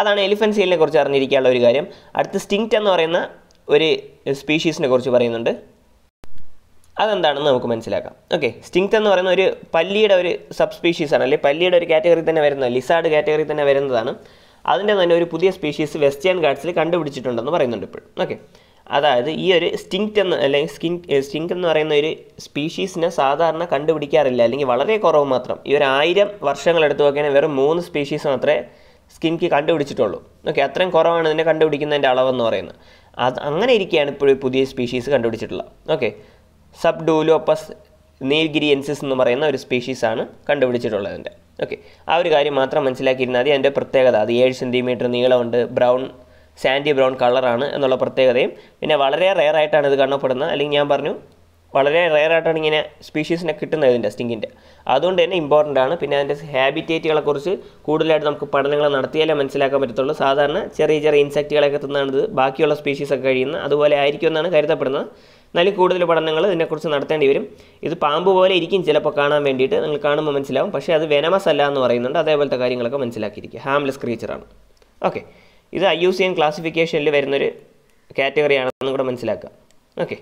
അതാണ് എലിഫൻറ്റ് സീലിനെ കുറിച്ച് അറിഞ്ഞിരിക്കാനുള്ള ഒരു കാര്യം അടുത്ത സ്റ്റിങ്റ്റ് എന്ന് പറയുന്ന ഒരു സ്പീഷീസിനെ കുറിച്ച് പറയുന്നുണ്ട് അതെന്താണെന്ന് നമുക്ക് മനസ്സിലാക്കാം ഓക്കെ സ്റ്റിങ്ത് എന്ന് പറയുന്ന ഒരു പല്ലിയുടെ ഒരു സബ് സ്പീഷീസാണ് അല്ലെങ്കിൽ പല്ലിയുടെ ഒരു കാറ്റഗറി തന്നെ വരുന്നത് ലിസാർഡ് കാറ്റഗറി തന്നെ വരുന്നതാണ് അതിൻ്റെ തന്നെ ഒരു പുതിയ സ്പീഷീസ് വെസ്റ്റേൺ ഗാർഡ്സിൽ കണ്ടുപിടിച്ചിട്ടുണ്ടെന്ന് പറയുന്നുണ്ട് ഇപ്പോൾ ഓക്കെ അതായത് ഈ ഒരു സ്റ്റിങ്ക് എന്ന് അല്ലെങ്കിൽ സ്കിൻ സ്റ്റിങ്ക് എന്ന് പറയുന്ന ഒരു സ്പീഷീസിനെ സാധാരണ കണ്ടുപിടിക്കാറില്ല അല്ലെങ്കിൽ വളരെ കുറവ് മാത്രം ഈ ഒരു ആയിരം വർഷങ്ങൾ എടുത്തു നോക്കിയാൽ വെറും മൂന്ന് സ്പീഷീസ് മാത്രമേ സ്കിൻക്ക് കണ്ടുപിടിച്ചിട്ടുള്ളൂ ഓക്കെ അത്രയും കുറവാണ് ഇതിനെ കണ്ടുപിടിക്കുന്നതിൻ്റെ അളവെന്ന് പറയുന്നത് അത് അങ്ങനെ ഇരിക്കുകയാണ് ഇപ്പോൾ പുതിയ സ്പീഷീസ് കണ്ടുപിടിച്ചിട്ടുള്ളത് ഓക്കെ സബ് ഡൂലോപ്പസ് നീൽഗിരിയൻസിസ് എന്ന് പറയുന്ന ഒരു സ്പീഷീസാണ് കണ്ടുപിടിച്ചിട്ടുള്ളതിൻ്റെ ഓക്കെ ആ ഒരു കാര്യം മാത്രം മനസ്സിലാക്കിയിരുന്നാൽ മതി അതിൻ്റെ പ്രത്യേകത അത് ഏഴ് സെൻറ്റിമീറ്റർ നീളമുണ്ട് ബ്രൗൺ സാൻഡി ബ്രൗൺ കളറാണ് എന്നുള്ള പ്രത്യേകതയും പിന്നെ വളരെ റെയർ ആയിട്ടാണ് ഇത് കാണപ്പെടുന്നത് അല്ലെങ്കിൽ ഞാൻ പറഞ്ഞു വളരെ റെയർ ആയിട്ടാണ് ഇങ്ങനെ സ്പീഷീസിനെ കിട്ടുന്നത് ഇതിൻ്റെ സ്റ്റിങ്ങിൻ്റെ അതുകൊണ്ട് തന്നെ ഇമ്പോർട്ടൻ്റ് ആണ് പിന്നെ അതിൻ്റെ കുറിച്ച് കൂടുതലായിട്ട് നമുക്ക് പഠനങ്ങൾ നടത്തിയാലേ മനസ്സിലാക്കാൻ പറ്റത്തുള്ളൂ സാധാരണ ചെറിയ ചെറിയ ഇൻസെക്റ്റുകളൊക്കെ തിന്നാണ് ഇത് ബാക്കിയുള്ള സ്പീഷീസൊക്കെ കഴിയുന്നത് അതുപോലെ ആയിരിക്കുമെന്നാണ് കരുതപ്പെടുന്നത് എന്നാലും കൂടുതൽ പഠനങ്ങൾ ഇതിനെക്കുറിച്ച് നടത്തേണ്ടി വരും ഇത് പാമ്പ് പോലെ ഇരിക്കും ചിലപ്പോൾ കാണാൻ വേണ്ടിയിട്ട് നിങ്ങൾ കാണുമ്പോൾ മനസ്സിലാവും പക്ഷേ അത് വെനമസ് അല്ല എന്ന് പറയുന്നുണ്ട് അതേപോലത്തെ കാര്യങ്ങളൊക്കെ മനസ്സിലാക്കിയിരിക്കുക ഹാംലെസ് ക്രീച്ചറാണ് ഓക്കെ ഇത് ഐ യു സി എൻ ക്ലാസിഫിക്കേഷനിൽ വരുന്നൊരു കാറ്റഗറിയാണെന്നും കൂടെ മനസ്സിലാക്കുക okay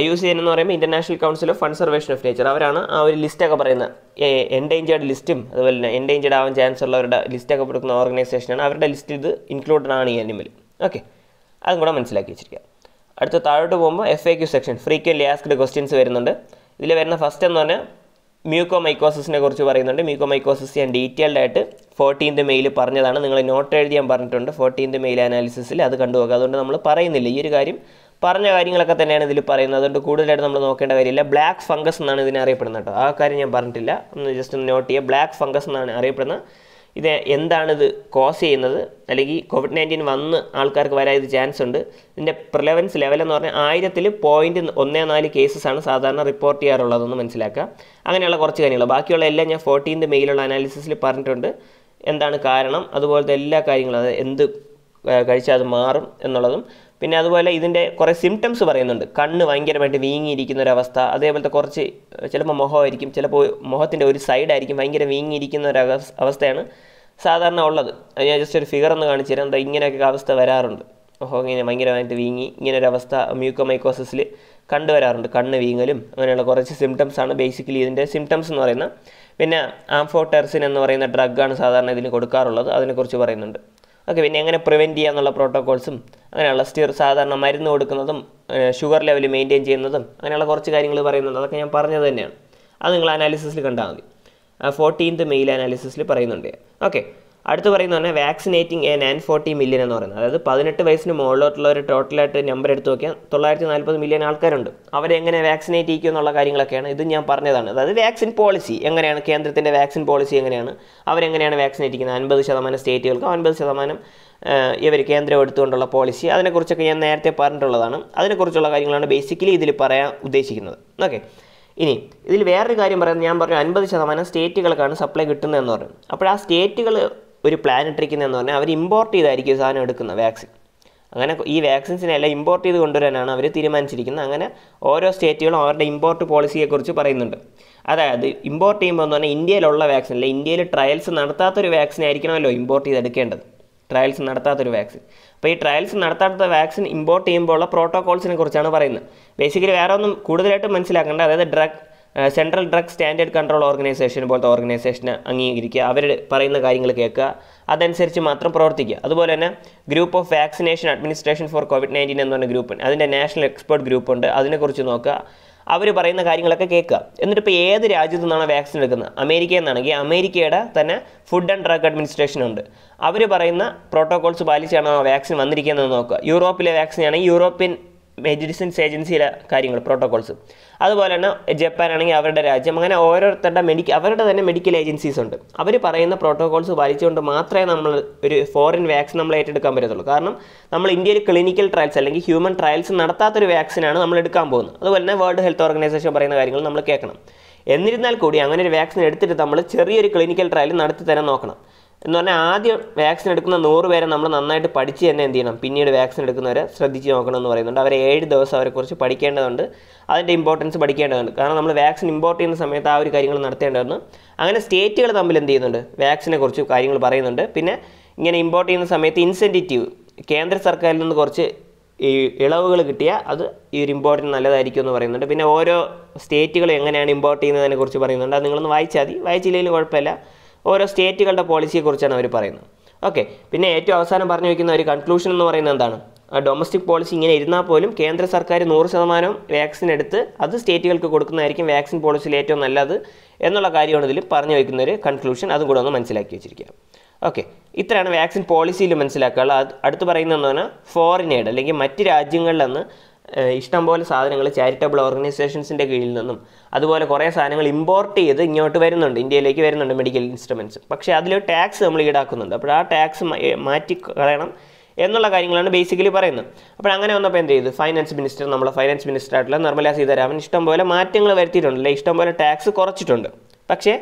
I U C N എന്ന് പറയുമ്പോൾ international council of conservation of nature അവരാണ് ആ ഒരു ലിസ്റ്റൊക്കെ പറയുന്ന എൻഡേഞ്ചേർഡ് ലിസ്റ്റും അതുപോലെ തന്നെ എൻഡേഞ്ചേർഡ് ആവാൻ ചാൻസ് ഉള്ളവരുടെ ലിസ്റ്റൊക്കെ കൊടുക്കുന്ന ഓർഗനൈസേഷനാണ് അവരുടെ ലിസ്റ്റ് ഇത് ഇൻക്ലൂഡഡ് ആണ് ഈ അനിമൽ ഓക്കെ അതും കൂടെ മനസ്സിലാക്കി വെച്ചിരിക്കുക അടുത്ത താഴോട്ട് പോകുമ്പോൾ F A Q section frequently asked questions വരുന്നുണ്ട് ഇതിൽ വരുന്ന ഫസ്റ്റ് എന്ന് പറഞ്ഞാൽ മ്യൂക്കോമൈക്കോസിസിനെ കുറിച്ച് പറയുന്നുണ്ട് മ്യൂക്കോമൈക്കോസിസ് ഞാൻ ഡീറ്റെയിൽഡ് ആയിട്ട് ഫോർട്ടീൻത് മെയിൽ പറഞ്ഞതാണ് നിങ്ങൾ നോട്ട് എഴുതി ഞാൻ പറഞ്ഞിട്ടുണ്ട് ഫോർട്ടീൻത് മെയിൽ അനാലിസിസിൽ അത് കണ്ടുപോകുക അതുകൊണ്ട് നമ്മൾ പറയുന്നില്ല ഈ ഒരു കാര്യം പറഞ്ഞ കാര്യങ്ങളൊക്കെ തന്നെയാണ് ഇതിൽ പറയുന്നത് അതുകൊണ്ട് കൂടുതലായിട്ട് നമ്മൾ നോക്കേണ്ട കാര്യമില്ല ബ്ലാക്ക് ഫംഗസ് എന്നാണ് ഇതിനെ അറിയപ്പെടുന്നത് കേട്ടോ ആ കാര്യം ഞാൻ പറഞ്ഞിട്ടില്ല ഒന്ന് ജസ്റ്റ് ഒന്ന് നോട്ട് ചെയ്യുക ബ്ലാക്ക് ഫംഗസ് എന്നാണ് അറിയപ്പെടുന്നത് ഇത് എന്താണിത് കോസ് ചെയ്യുന്നത് അല്ലെങ്കിൽ കോവിഡ് നയൻറ്റീൻ വന്ന് ആൾക്കാർക്ക് വരാൻ ഇത് ചാൻസ് ഉണ്ട് ഇതിൻ്റെ പ്രിലവൻസ് ലെവൽ എന്ന് പറഞ്ഞാൽ ആയിരത്തിൽ പോയിൻ്റ് ഒന്നേ നാല് കേസസാണ് സാധാരണ റിപ്പോർട്ട് ചെയ്യാറുള്ളതെന്ന് മനസ്സിലാക്കുക അങ്ങനെയുള്ള കുറച്ച് കാര്യങ്ങൾ ബാക്കിയുള്ള എല്ലാം ഞാൻ ഫോർട്ടീൻത് മെയിലുള്ള അനാലിസിസിൽ പറഞ്ഞിട്ടുണ്ട് എന്താണ് കാരണം അതുപോലത്തെ എല്ലാ കാര്യങ്ങളും അത് എന്ത് കഴിച്ചാൽ അത് മാറും എന്നുള്ളതും പിന്നെ അതുപോലെ ഇതിൻ്റെ കുറേ സിംറ്റംസ് പറയുന്നുണ്ട് കണ്ണ് ഭയങ്കരമായിട്ട് വീങ്ങിയിരിക്കുന്ന ഒരവസ്ഥ അതേപോലത്തെ കുറച്ച് ചിലപ്പോൾ മുഖമായിരിക്കും ചിലപ്പോൾ മുഖത്തിൻ്റെ ഒരു സൈഡായിരിക്കും ഭയങ്കര വീങ്ങിയിരിക്കുന്ന ഒരു അവസ്ഥയാണ് സാധാരണ ഉള്ളത് ഞാൻ ജസ്റ്റ് ഒരു ഫിഗർ ഒന്ന് കാണിച്ചു തരാം എന്താ ഇങ്ങനെയൊക്കെ അവസ്ഥ വരാറുണ്ട് മുഖം ഇങ്ങനെ ഭയങ്കരമായിട്ട് വീങ്ങി ഇങ്ങനെ ഒരു അവസ്ഥ മ്യൂക്കോമൈക്കോസിസിൽ കണ്ടുവരാറുണ്ട് കണ്ണ് വീങ്ങലും അങ്ങനെയുള്ള കുറച്ച് സിംറ്റംസ് ആണ് ബേസിക്കലി ഇതിൻ്റെ സിംറ്റംസ് എന്ന് പറയുന്നത് പിന്നെ ആംഫോട്ടെർസിൻ എന്ന് പറയുന്ന ആണ് സാധാരണ ഇതിന് കൊടുക്കാറുള്ളത് അതിനെക്കുറിച്ച് പറയുന്നുണ്ട് ഓക്കെ പിന്നെ എങ്ങനെ പ്രിവെൻറ്റ് ചെയ്യാന്നുള്ള പ്രോട്ടോകോൾസും അങ്ങനെയുള്ള സ്റ്റിർ സാധാരണ മരുന്ന് കൊടുക്കുന്നതും ഷുഗർ ലെവൽ മെയിൻറ്റെയിൻ ചെയ്യുന്നതും അങ്ങനെയുള്ള കുറച്ച് കാര്യങ്ങൾ പറയുന്നുണ്ട് അതൊക്കെ ഞാൻ പറഞ്ഞത് തന്നെയാണ് അത് നിങ്ങൾ അനാലിസിസിൽ കണ്ടാൽ മതി ഫോർട്ടീൻത്ത് മെയിൽ അനാലിസിസിൽ പറയുന്നുണ്ട് ഓക്കെ അടുത്ത് പറയുന്ന പറഞ്ഞാൽ vaccinating a nine forty million എന്ന് പറയുന്നത് അതായത് പതിനെട്ട് വയസ്സിന് മുകളിലോട്ടുള്ള ഒരു ടോട്ടലായിട്ട് നമ്പർ എടുത്ത് നോക്കിയാൽ തൊള്ളായിരത്തി നാൽപ്പത് മില്യൺ ആൾക്കാരുണ്ട് അവരെ എങ്ങനെ വാക്സിനേറ്റ് ചെയ്യിക്കും എന്നുള്ള കാര്യങ്ങളൊക്കെയാണ് ഇത് ഞാൻ പറഞ്ഞതാണ് അതായത് വാക്സിൻ പോളിസി എങ്ങനെയാണ് കേന്ദ്രത്തിൻ്റെ വാക്സിൻ പോളിസി എങ്ങനെയാണ് അവരെങ്ങനെയാണ് വാക്സിനേറ്റ് ചെയ്യുന്നത് അൻപത് ശതമാനം സ്റ്റേറ്റുകൾക്കും അൻപത് ശതമാനം ഇവർ കേന്ദ്രം എടുത്തുകൊണ്ടുള്ള പോളിസി അതിനെക്കുറിച്ചൊക്കെ ഞാൻ നേരത്തെ പറഞ്ഞിട്ടുള്ളതാണ് അതിനെക്കുറിച്ചുള്ള കാര്യങ്ങളാണ് ബേസിക്കലി ഇതിൽ പറയാൻ ഉദ്ദേശിക്കുന്നത് ഓക്കെ ഇനി ഇതിൽ വേറൊരു കാര്യം പറയുന്നത് ഞാൻ പറഞ്ഞു അൻപത് ശതമാനം സ്റ്റേറ്റുകൾക്കാണ് സപ്ലൈ കിട്ടുന്നതെന്ന് പറഞ്ഞു അപ്പോൾ ആ സ്റ്റേറ്റുകൾ ഒരു പ്ലാൻ എന്ന് പറഞ്ഞാൽ അവർ ഇമ്പോർട്ട് ചെയ്തായിരിക്കും സാധനം എടുക്കുന്നത് വാക്സിൻ അങ്ങനെ ഈ വാക്സിൻസിനെ എല്ലാം ഇമ്പോർട്ട് ചെയ്ത് കൊണ്ടുവരാനാണ് അവർ തീരുമാനിച്ചിരിക്കുന്നത് അങ്ങനെ ഓരോ സ്റ്റേറ്റുകളും അവരുടെ ഇമ്പോർട്ട് പോളിസിയെക്കുറിച്ച് പറയുന്നുണ്ട് അതായത് ഇമ്പോർട്ട് ചെയ്യുമ്പോൾ എന്ന് പറഞ്ഞാൽ ഇന്ത്യയിലുള്ള വാക്സിൻ അല്ലെങ്കിൽ ഇന്ത്യയിൽ ട്രയൽസ് നടത്താത്തൊരു വാക്സിൻ ആയിരിക്കണമല്ലോ ഇമ്പോർട്ട് ചെയ്തെടുക്കേണ്ടത് ട്രയൽസ് നടത്താത്തൊരു വാക്സിൻ അപ്പോൾ ഈ ട്രയൽസ് നടത്താത്ത വാക്സിൻ ഇമ്പോർട്ട് ചെയ്യുമ്പോൾ ഉള്ള പ്രോട്ടോകോൾസിനെ കുറിച്ചാണ് പറയുന്നത് ബേസിക്കലി വേറെ ഒന്നും കൂടുതലായിട്ട് മനസ്സിലാക്കേണ്ട അതായത് drug central drug standard control organisation പോലത്തെ ഓർഗനൈസേഷന് അംഗീകരിക്കുക അവർ പറയുന്ന കാര്യങ്ങൾ കേൾക്കുക അതനുസരിച്ച് മാത്രം പ്രവർത്തിക്കുക അതുപോലെ തന്നെ group of vaccination administration for Covid nineteen എന്ന് പറഞ്ഞ ഉണ്ട് അതിൻ്റെ നാഷണൽ എക്സ്പേർട്ട് ഉണ്ട് അതിനെക്കുറിച്ച് നോക്കുക അവർ പറയുന്ന കാര്യങ്ങളൊക്കെ കേൾക്കുക എന്നിട്ട് ഇപ്പോൾ ഏത് രാജ്യത്തു നിന്നാണ് വാക്സിൻ എടുക്കുന്നത് അമേരിക്കയിൽ നിന്നാണെങ്കിൽ അമേരിക്കയുടെ തന്നെ ഫുഡ് ആൻഡ് ഡ്രഗ് അഡ്മിനിസ്ട്രേഷൻ ഉണ്ട് അവർ പറയുന്ന പ്രോട്ടോകോൾസ് പാലിച്ചാണ് വാക്സിൻ വന്നിരിക്കുന്നത് നോക്കുക യൂറോപ്പിലെ വാക്സിൻ ആണെങ്കിൽ യൂറോപ്യൻ മെഡിസിൻസ് ഏജൻസിയിലെ കാര്യങ്ങൾ പ്രോട്ടോകോൾസ് അതുപോലെ തന്നെ ജപ്പാൻ ആണെങ്കിൽ അവരുടെ രാജ്യം അങ്ങനെ ഓരോരുത്തരുടെ മെഡിക്ക അവരുടെ തന്നെ മെഡിക്കൽ ഏജൻസീസ് ഉണ്ട് അവർ പറയുന്ന പ്രോട്ടോകോൾസ് പാലിച്ചുകൊണ്ട് മാത്രമേ നമ്മൾ ഒരു ഫോറിൻ വാക്സിൻ നമ്മൾ ഏറ്റെടുക്കാൻ പറ്റത്തുള്ളൂ കാരണം നമ്മൾ ഇന്ത്യയിൽ ക്ലിനിക്കൽ ട്രയൽസ് അല്ലെങ്കിൽ ഹ്യൂമൻ ട്രയൽസ് നടത്താത്തൊരു വാക്സിനാണ് നമ്മൾ എടുക്കാൻ പോകുന്നത് അതുപോലെ തന്നെ വേൾഡ് ഹെൽത്ത് ഓർഗനൈസേഷൻ പറയുന്ന കാര്യങ്ങൾ നമ്മൾ കേൾക്കണം എന്നിരുന്നാൽ കൂടി അങ്ങനെ ഒരു വാക്സിൻ എടുത്തിട്ട് നമ്മൾ ചെറിയൊരു ക്ലിനിക്കൽ ട്രയൽ നടത്തി തരാൻ നോക്കണം എന്ന് പറഞ്ഞാൽ ആദ്യം വാക്സിൻ എടുക്കുന്ന നൂറ് പേരെ നമ്മൾ നന്നായിട്ട് പഠിച്ച് തന്നെ എന്ത് ചെയ്യണം പിന്നീട് വാക്സിൻ എടുക്കുന്നവരെ ശ്രദ്ധിച്ച് നോക്കണം എന്ന് പറയുന്നുണ്ട് അവരെ ഏഴ് ദിവസം അവരെക്കുറിച്ച് പഠിക്കേണ്ടതുണ്ട് അതിൻ്റെ ഇമ്പോർട്ടൻസ് പഠിക്കേണ്ടതുണ്ട് കാരണം നമ്മൾ വാക്സിൻ ഇമ്പോർട്ട് ചെയ്യുന്ന സമയത്ത് ആ ഒരു കാര്യങ്ങൾ നടത്തേണ്ടതെന്ന് അങ്ങനെ സ്റ്റേറ്റുകൾ തമ്മിൽ എന്ത് ചെയ്യുന്നുണ്ട് വാക്സിനെ കുറിച്ച് കാര്യങ്ങൾ പറയുന്നുണ്ട് പിന്നെ ഇങ്ങനെ ഇമ്പോർട്ട് ചെയ്യുന്ന സമയത്ത് ഇൻസെൻറ്റീവ് കേന്ദ്ര സർക്കാരിൽ നിന്ന് കുറച്ച് ഈ ഇളവുകൾ കിട്ടിയാൽ അത് ഈ ഒരു ഇമ്പോർട്ടൻ്റ് നല്ലതായിരിക്കും എന്ന് പറയുന്നുണ്ട് പിന്നെ ഓരോ സ്റ്റേറ്റുകൾ എങ്ങനെയാണ് ഇമ്പോർട്ട് ചെയ്യുന്നതിനെ കുറിച്ച് പറയുന്നുണ്ട് അത് നിങ്ങളൊന്ന് വായിച്ചാൽ മതി വായിച്ചില്ലെങ്കിൽ കുഴപ്പമില്ല ഓരോ സ്റ്റേറ്റുകളുടെ പോളിസിയെക്കുറിച്ചാണ് അവർ പറയുന്നത് ഓക്കെ പിന്നെ ഏറ്റവും അവസാനം പറഞ്ഞു വയ്ക്കുന്ന ഒരു കൺക്ലൂഷൻ എന്ന് പറയുന്നത് എന്താണ് ഡൊമസ്റ്റിക് പോളിസി ഇങ്ങനെ ഇരുന്നാൽ പോലും കേന്ദ്ര സർക്കാർ നൂറ് ശതമാനം വാക്സിൻ എടുത്ത് അത് സ്റ്റേറ്റുകൾക്ക് കൊടുക്കുന്നതായിരിക്കും വാക്സിൻ പോളിസിയിൽ ഏറ്റവും നല്ലത് എന്നുള്ള കാര്യമാണ് ഇതിൽ പറഞ്ഞു വയ്ക്കുന്ന ഒരു കൺക്ലൂഷൻ അതും കൂടെ ഒന്ന് മനസ്സിലാക്കി വെച്ചിരിക്കുക ഓക്കെ ഇത്രയാണ് വാക്സിൻ പോളിസിയിൽ മനസ്സിലാക്കുക അടുത്ത് പറയുന്നതെന്ന് പറഞ്ഞാൽ ഫോറിൻ എയ്ഡ് അല്ലെങ്കിൽ മറ്റ് രാജ്യങ്ങളിൽ നിന്ന് ഇഷ്ടംപോലെ സാധനങ്ങൾ ചാരിറ്റബിൾ ഓർഗനൈസേഷൻസിൻ്റെ കീഴിൽ നിന്നും അതുപോലെ കുറേ സാധനങ്ങൾ ഇമ്പോർട്ട് ചെയ്ത് ഇങ്ങോട്ട് വരുന്നുണ്ട് ഇന്ത്യയിലേക്ക് വരുന്നുണ്ട് മെഡിക്കൽ ഇൻസ്ട്രുമെൻറ്റ്സ് പക്ഷേ അതിൽ ടാക്സ് നമ്മൾ ഈടാക്കുന്നുണ്ട് അപ്പോൾ ആ ടാക്സ് മാറ്റി കളയണം എന്നുള്ള കാര്യങ്ങളാണ് ബേസിക്കലി പറയുന്നത് അപ്പോൾ അങ്ങനെ വന്നപ്പോൾ എന്ത് ചെയ്തു ഫൈനാൻസ് മിനിസ്റ്റർ നമ്മളെ ഫൈനാൻസ് മിനിസ്റ്റർ ആയിട്ടുള്ള നിർമ്മല സീതാരാമൻ ഇഷ്ടംപോലെ മാറ്റങ്ങൾ വരുത്തിയിട്ടുണ്ട് ഇഷ്ടം ഇഷ്ടംപോലെ ടാക്സ് കുറച്ചിട്ടുണ്ട് പക്ഷേ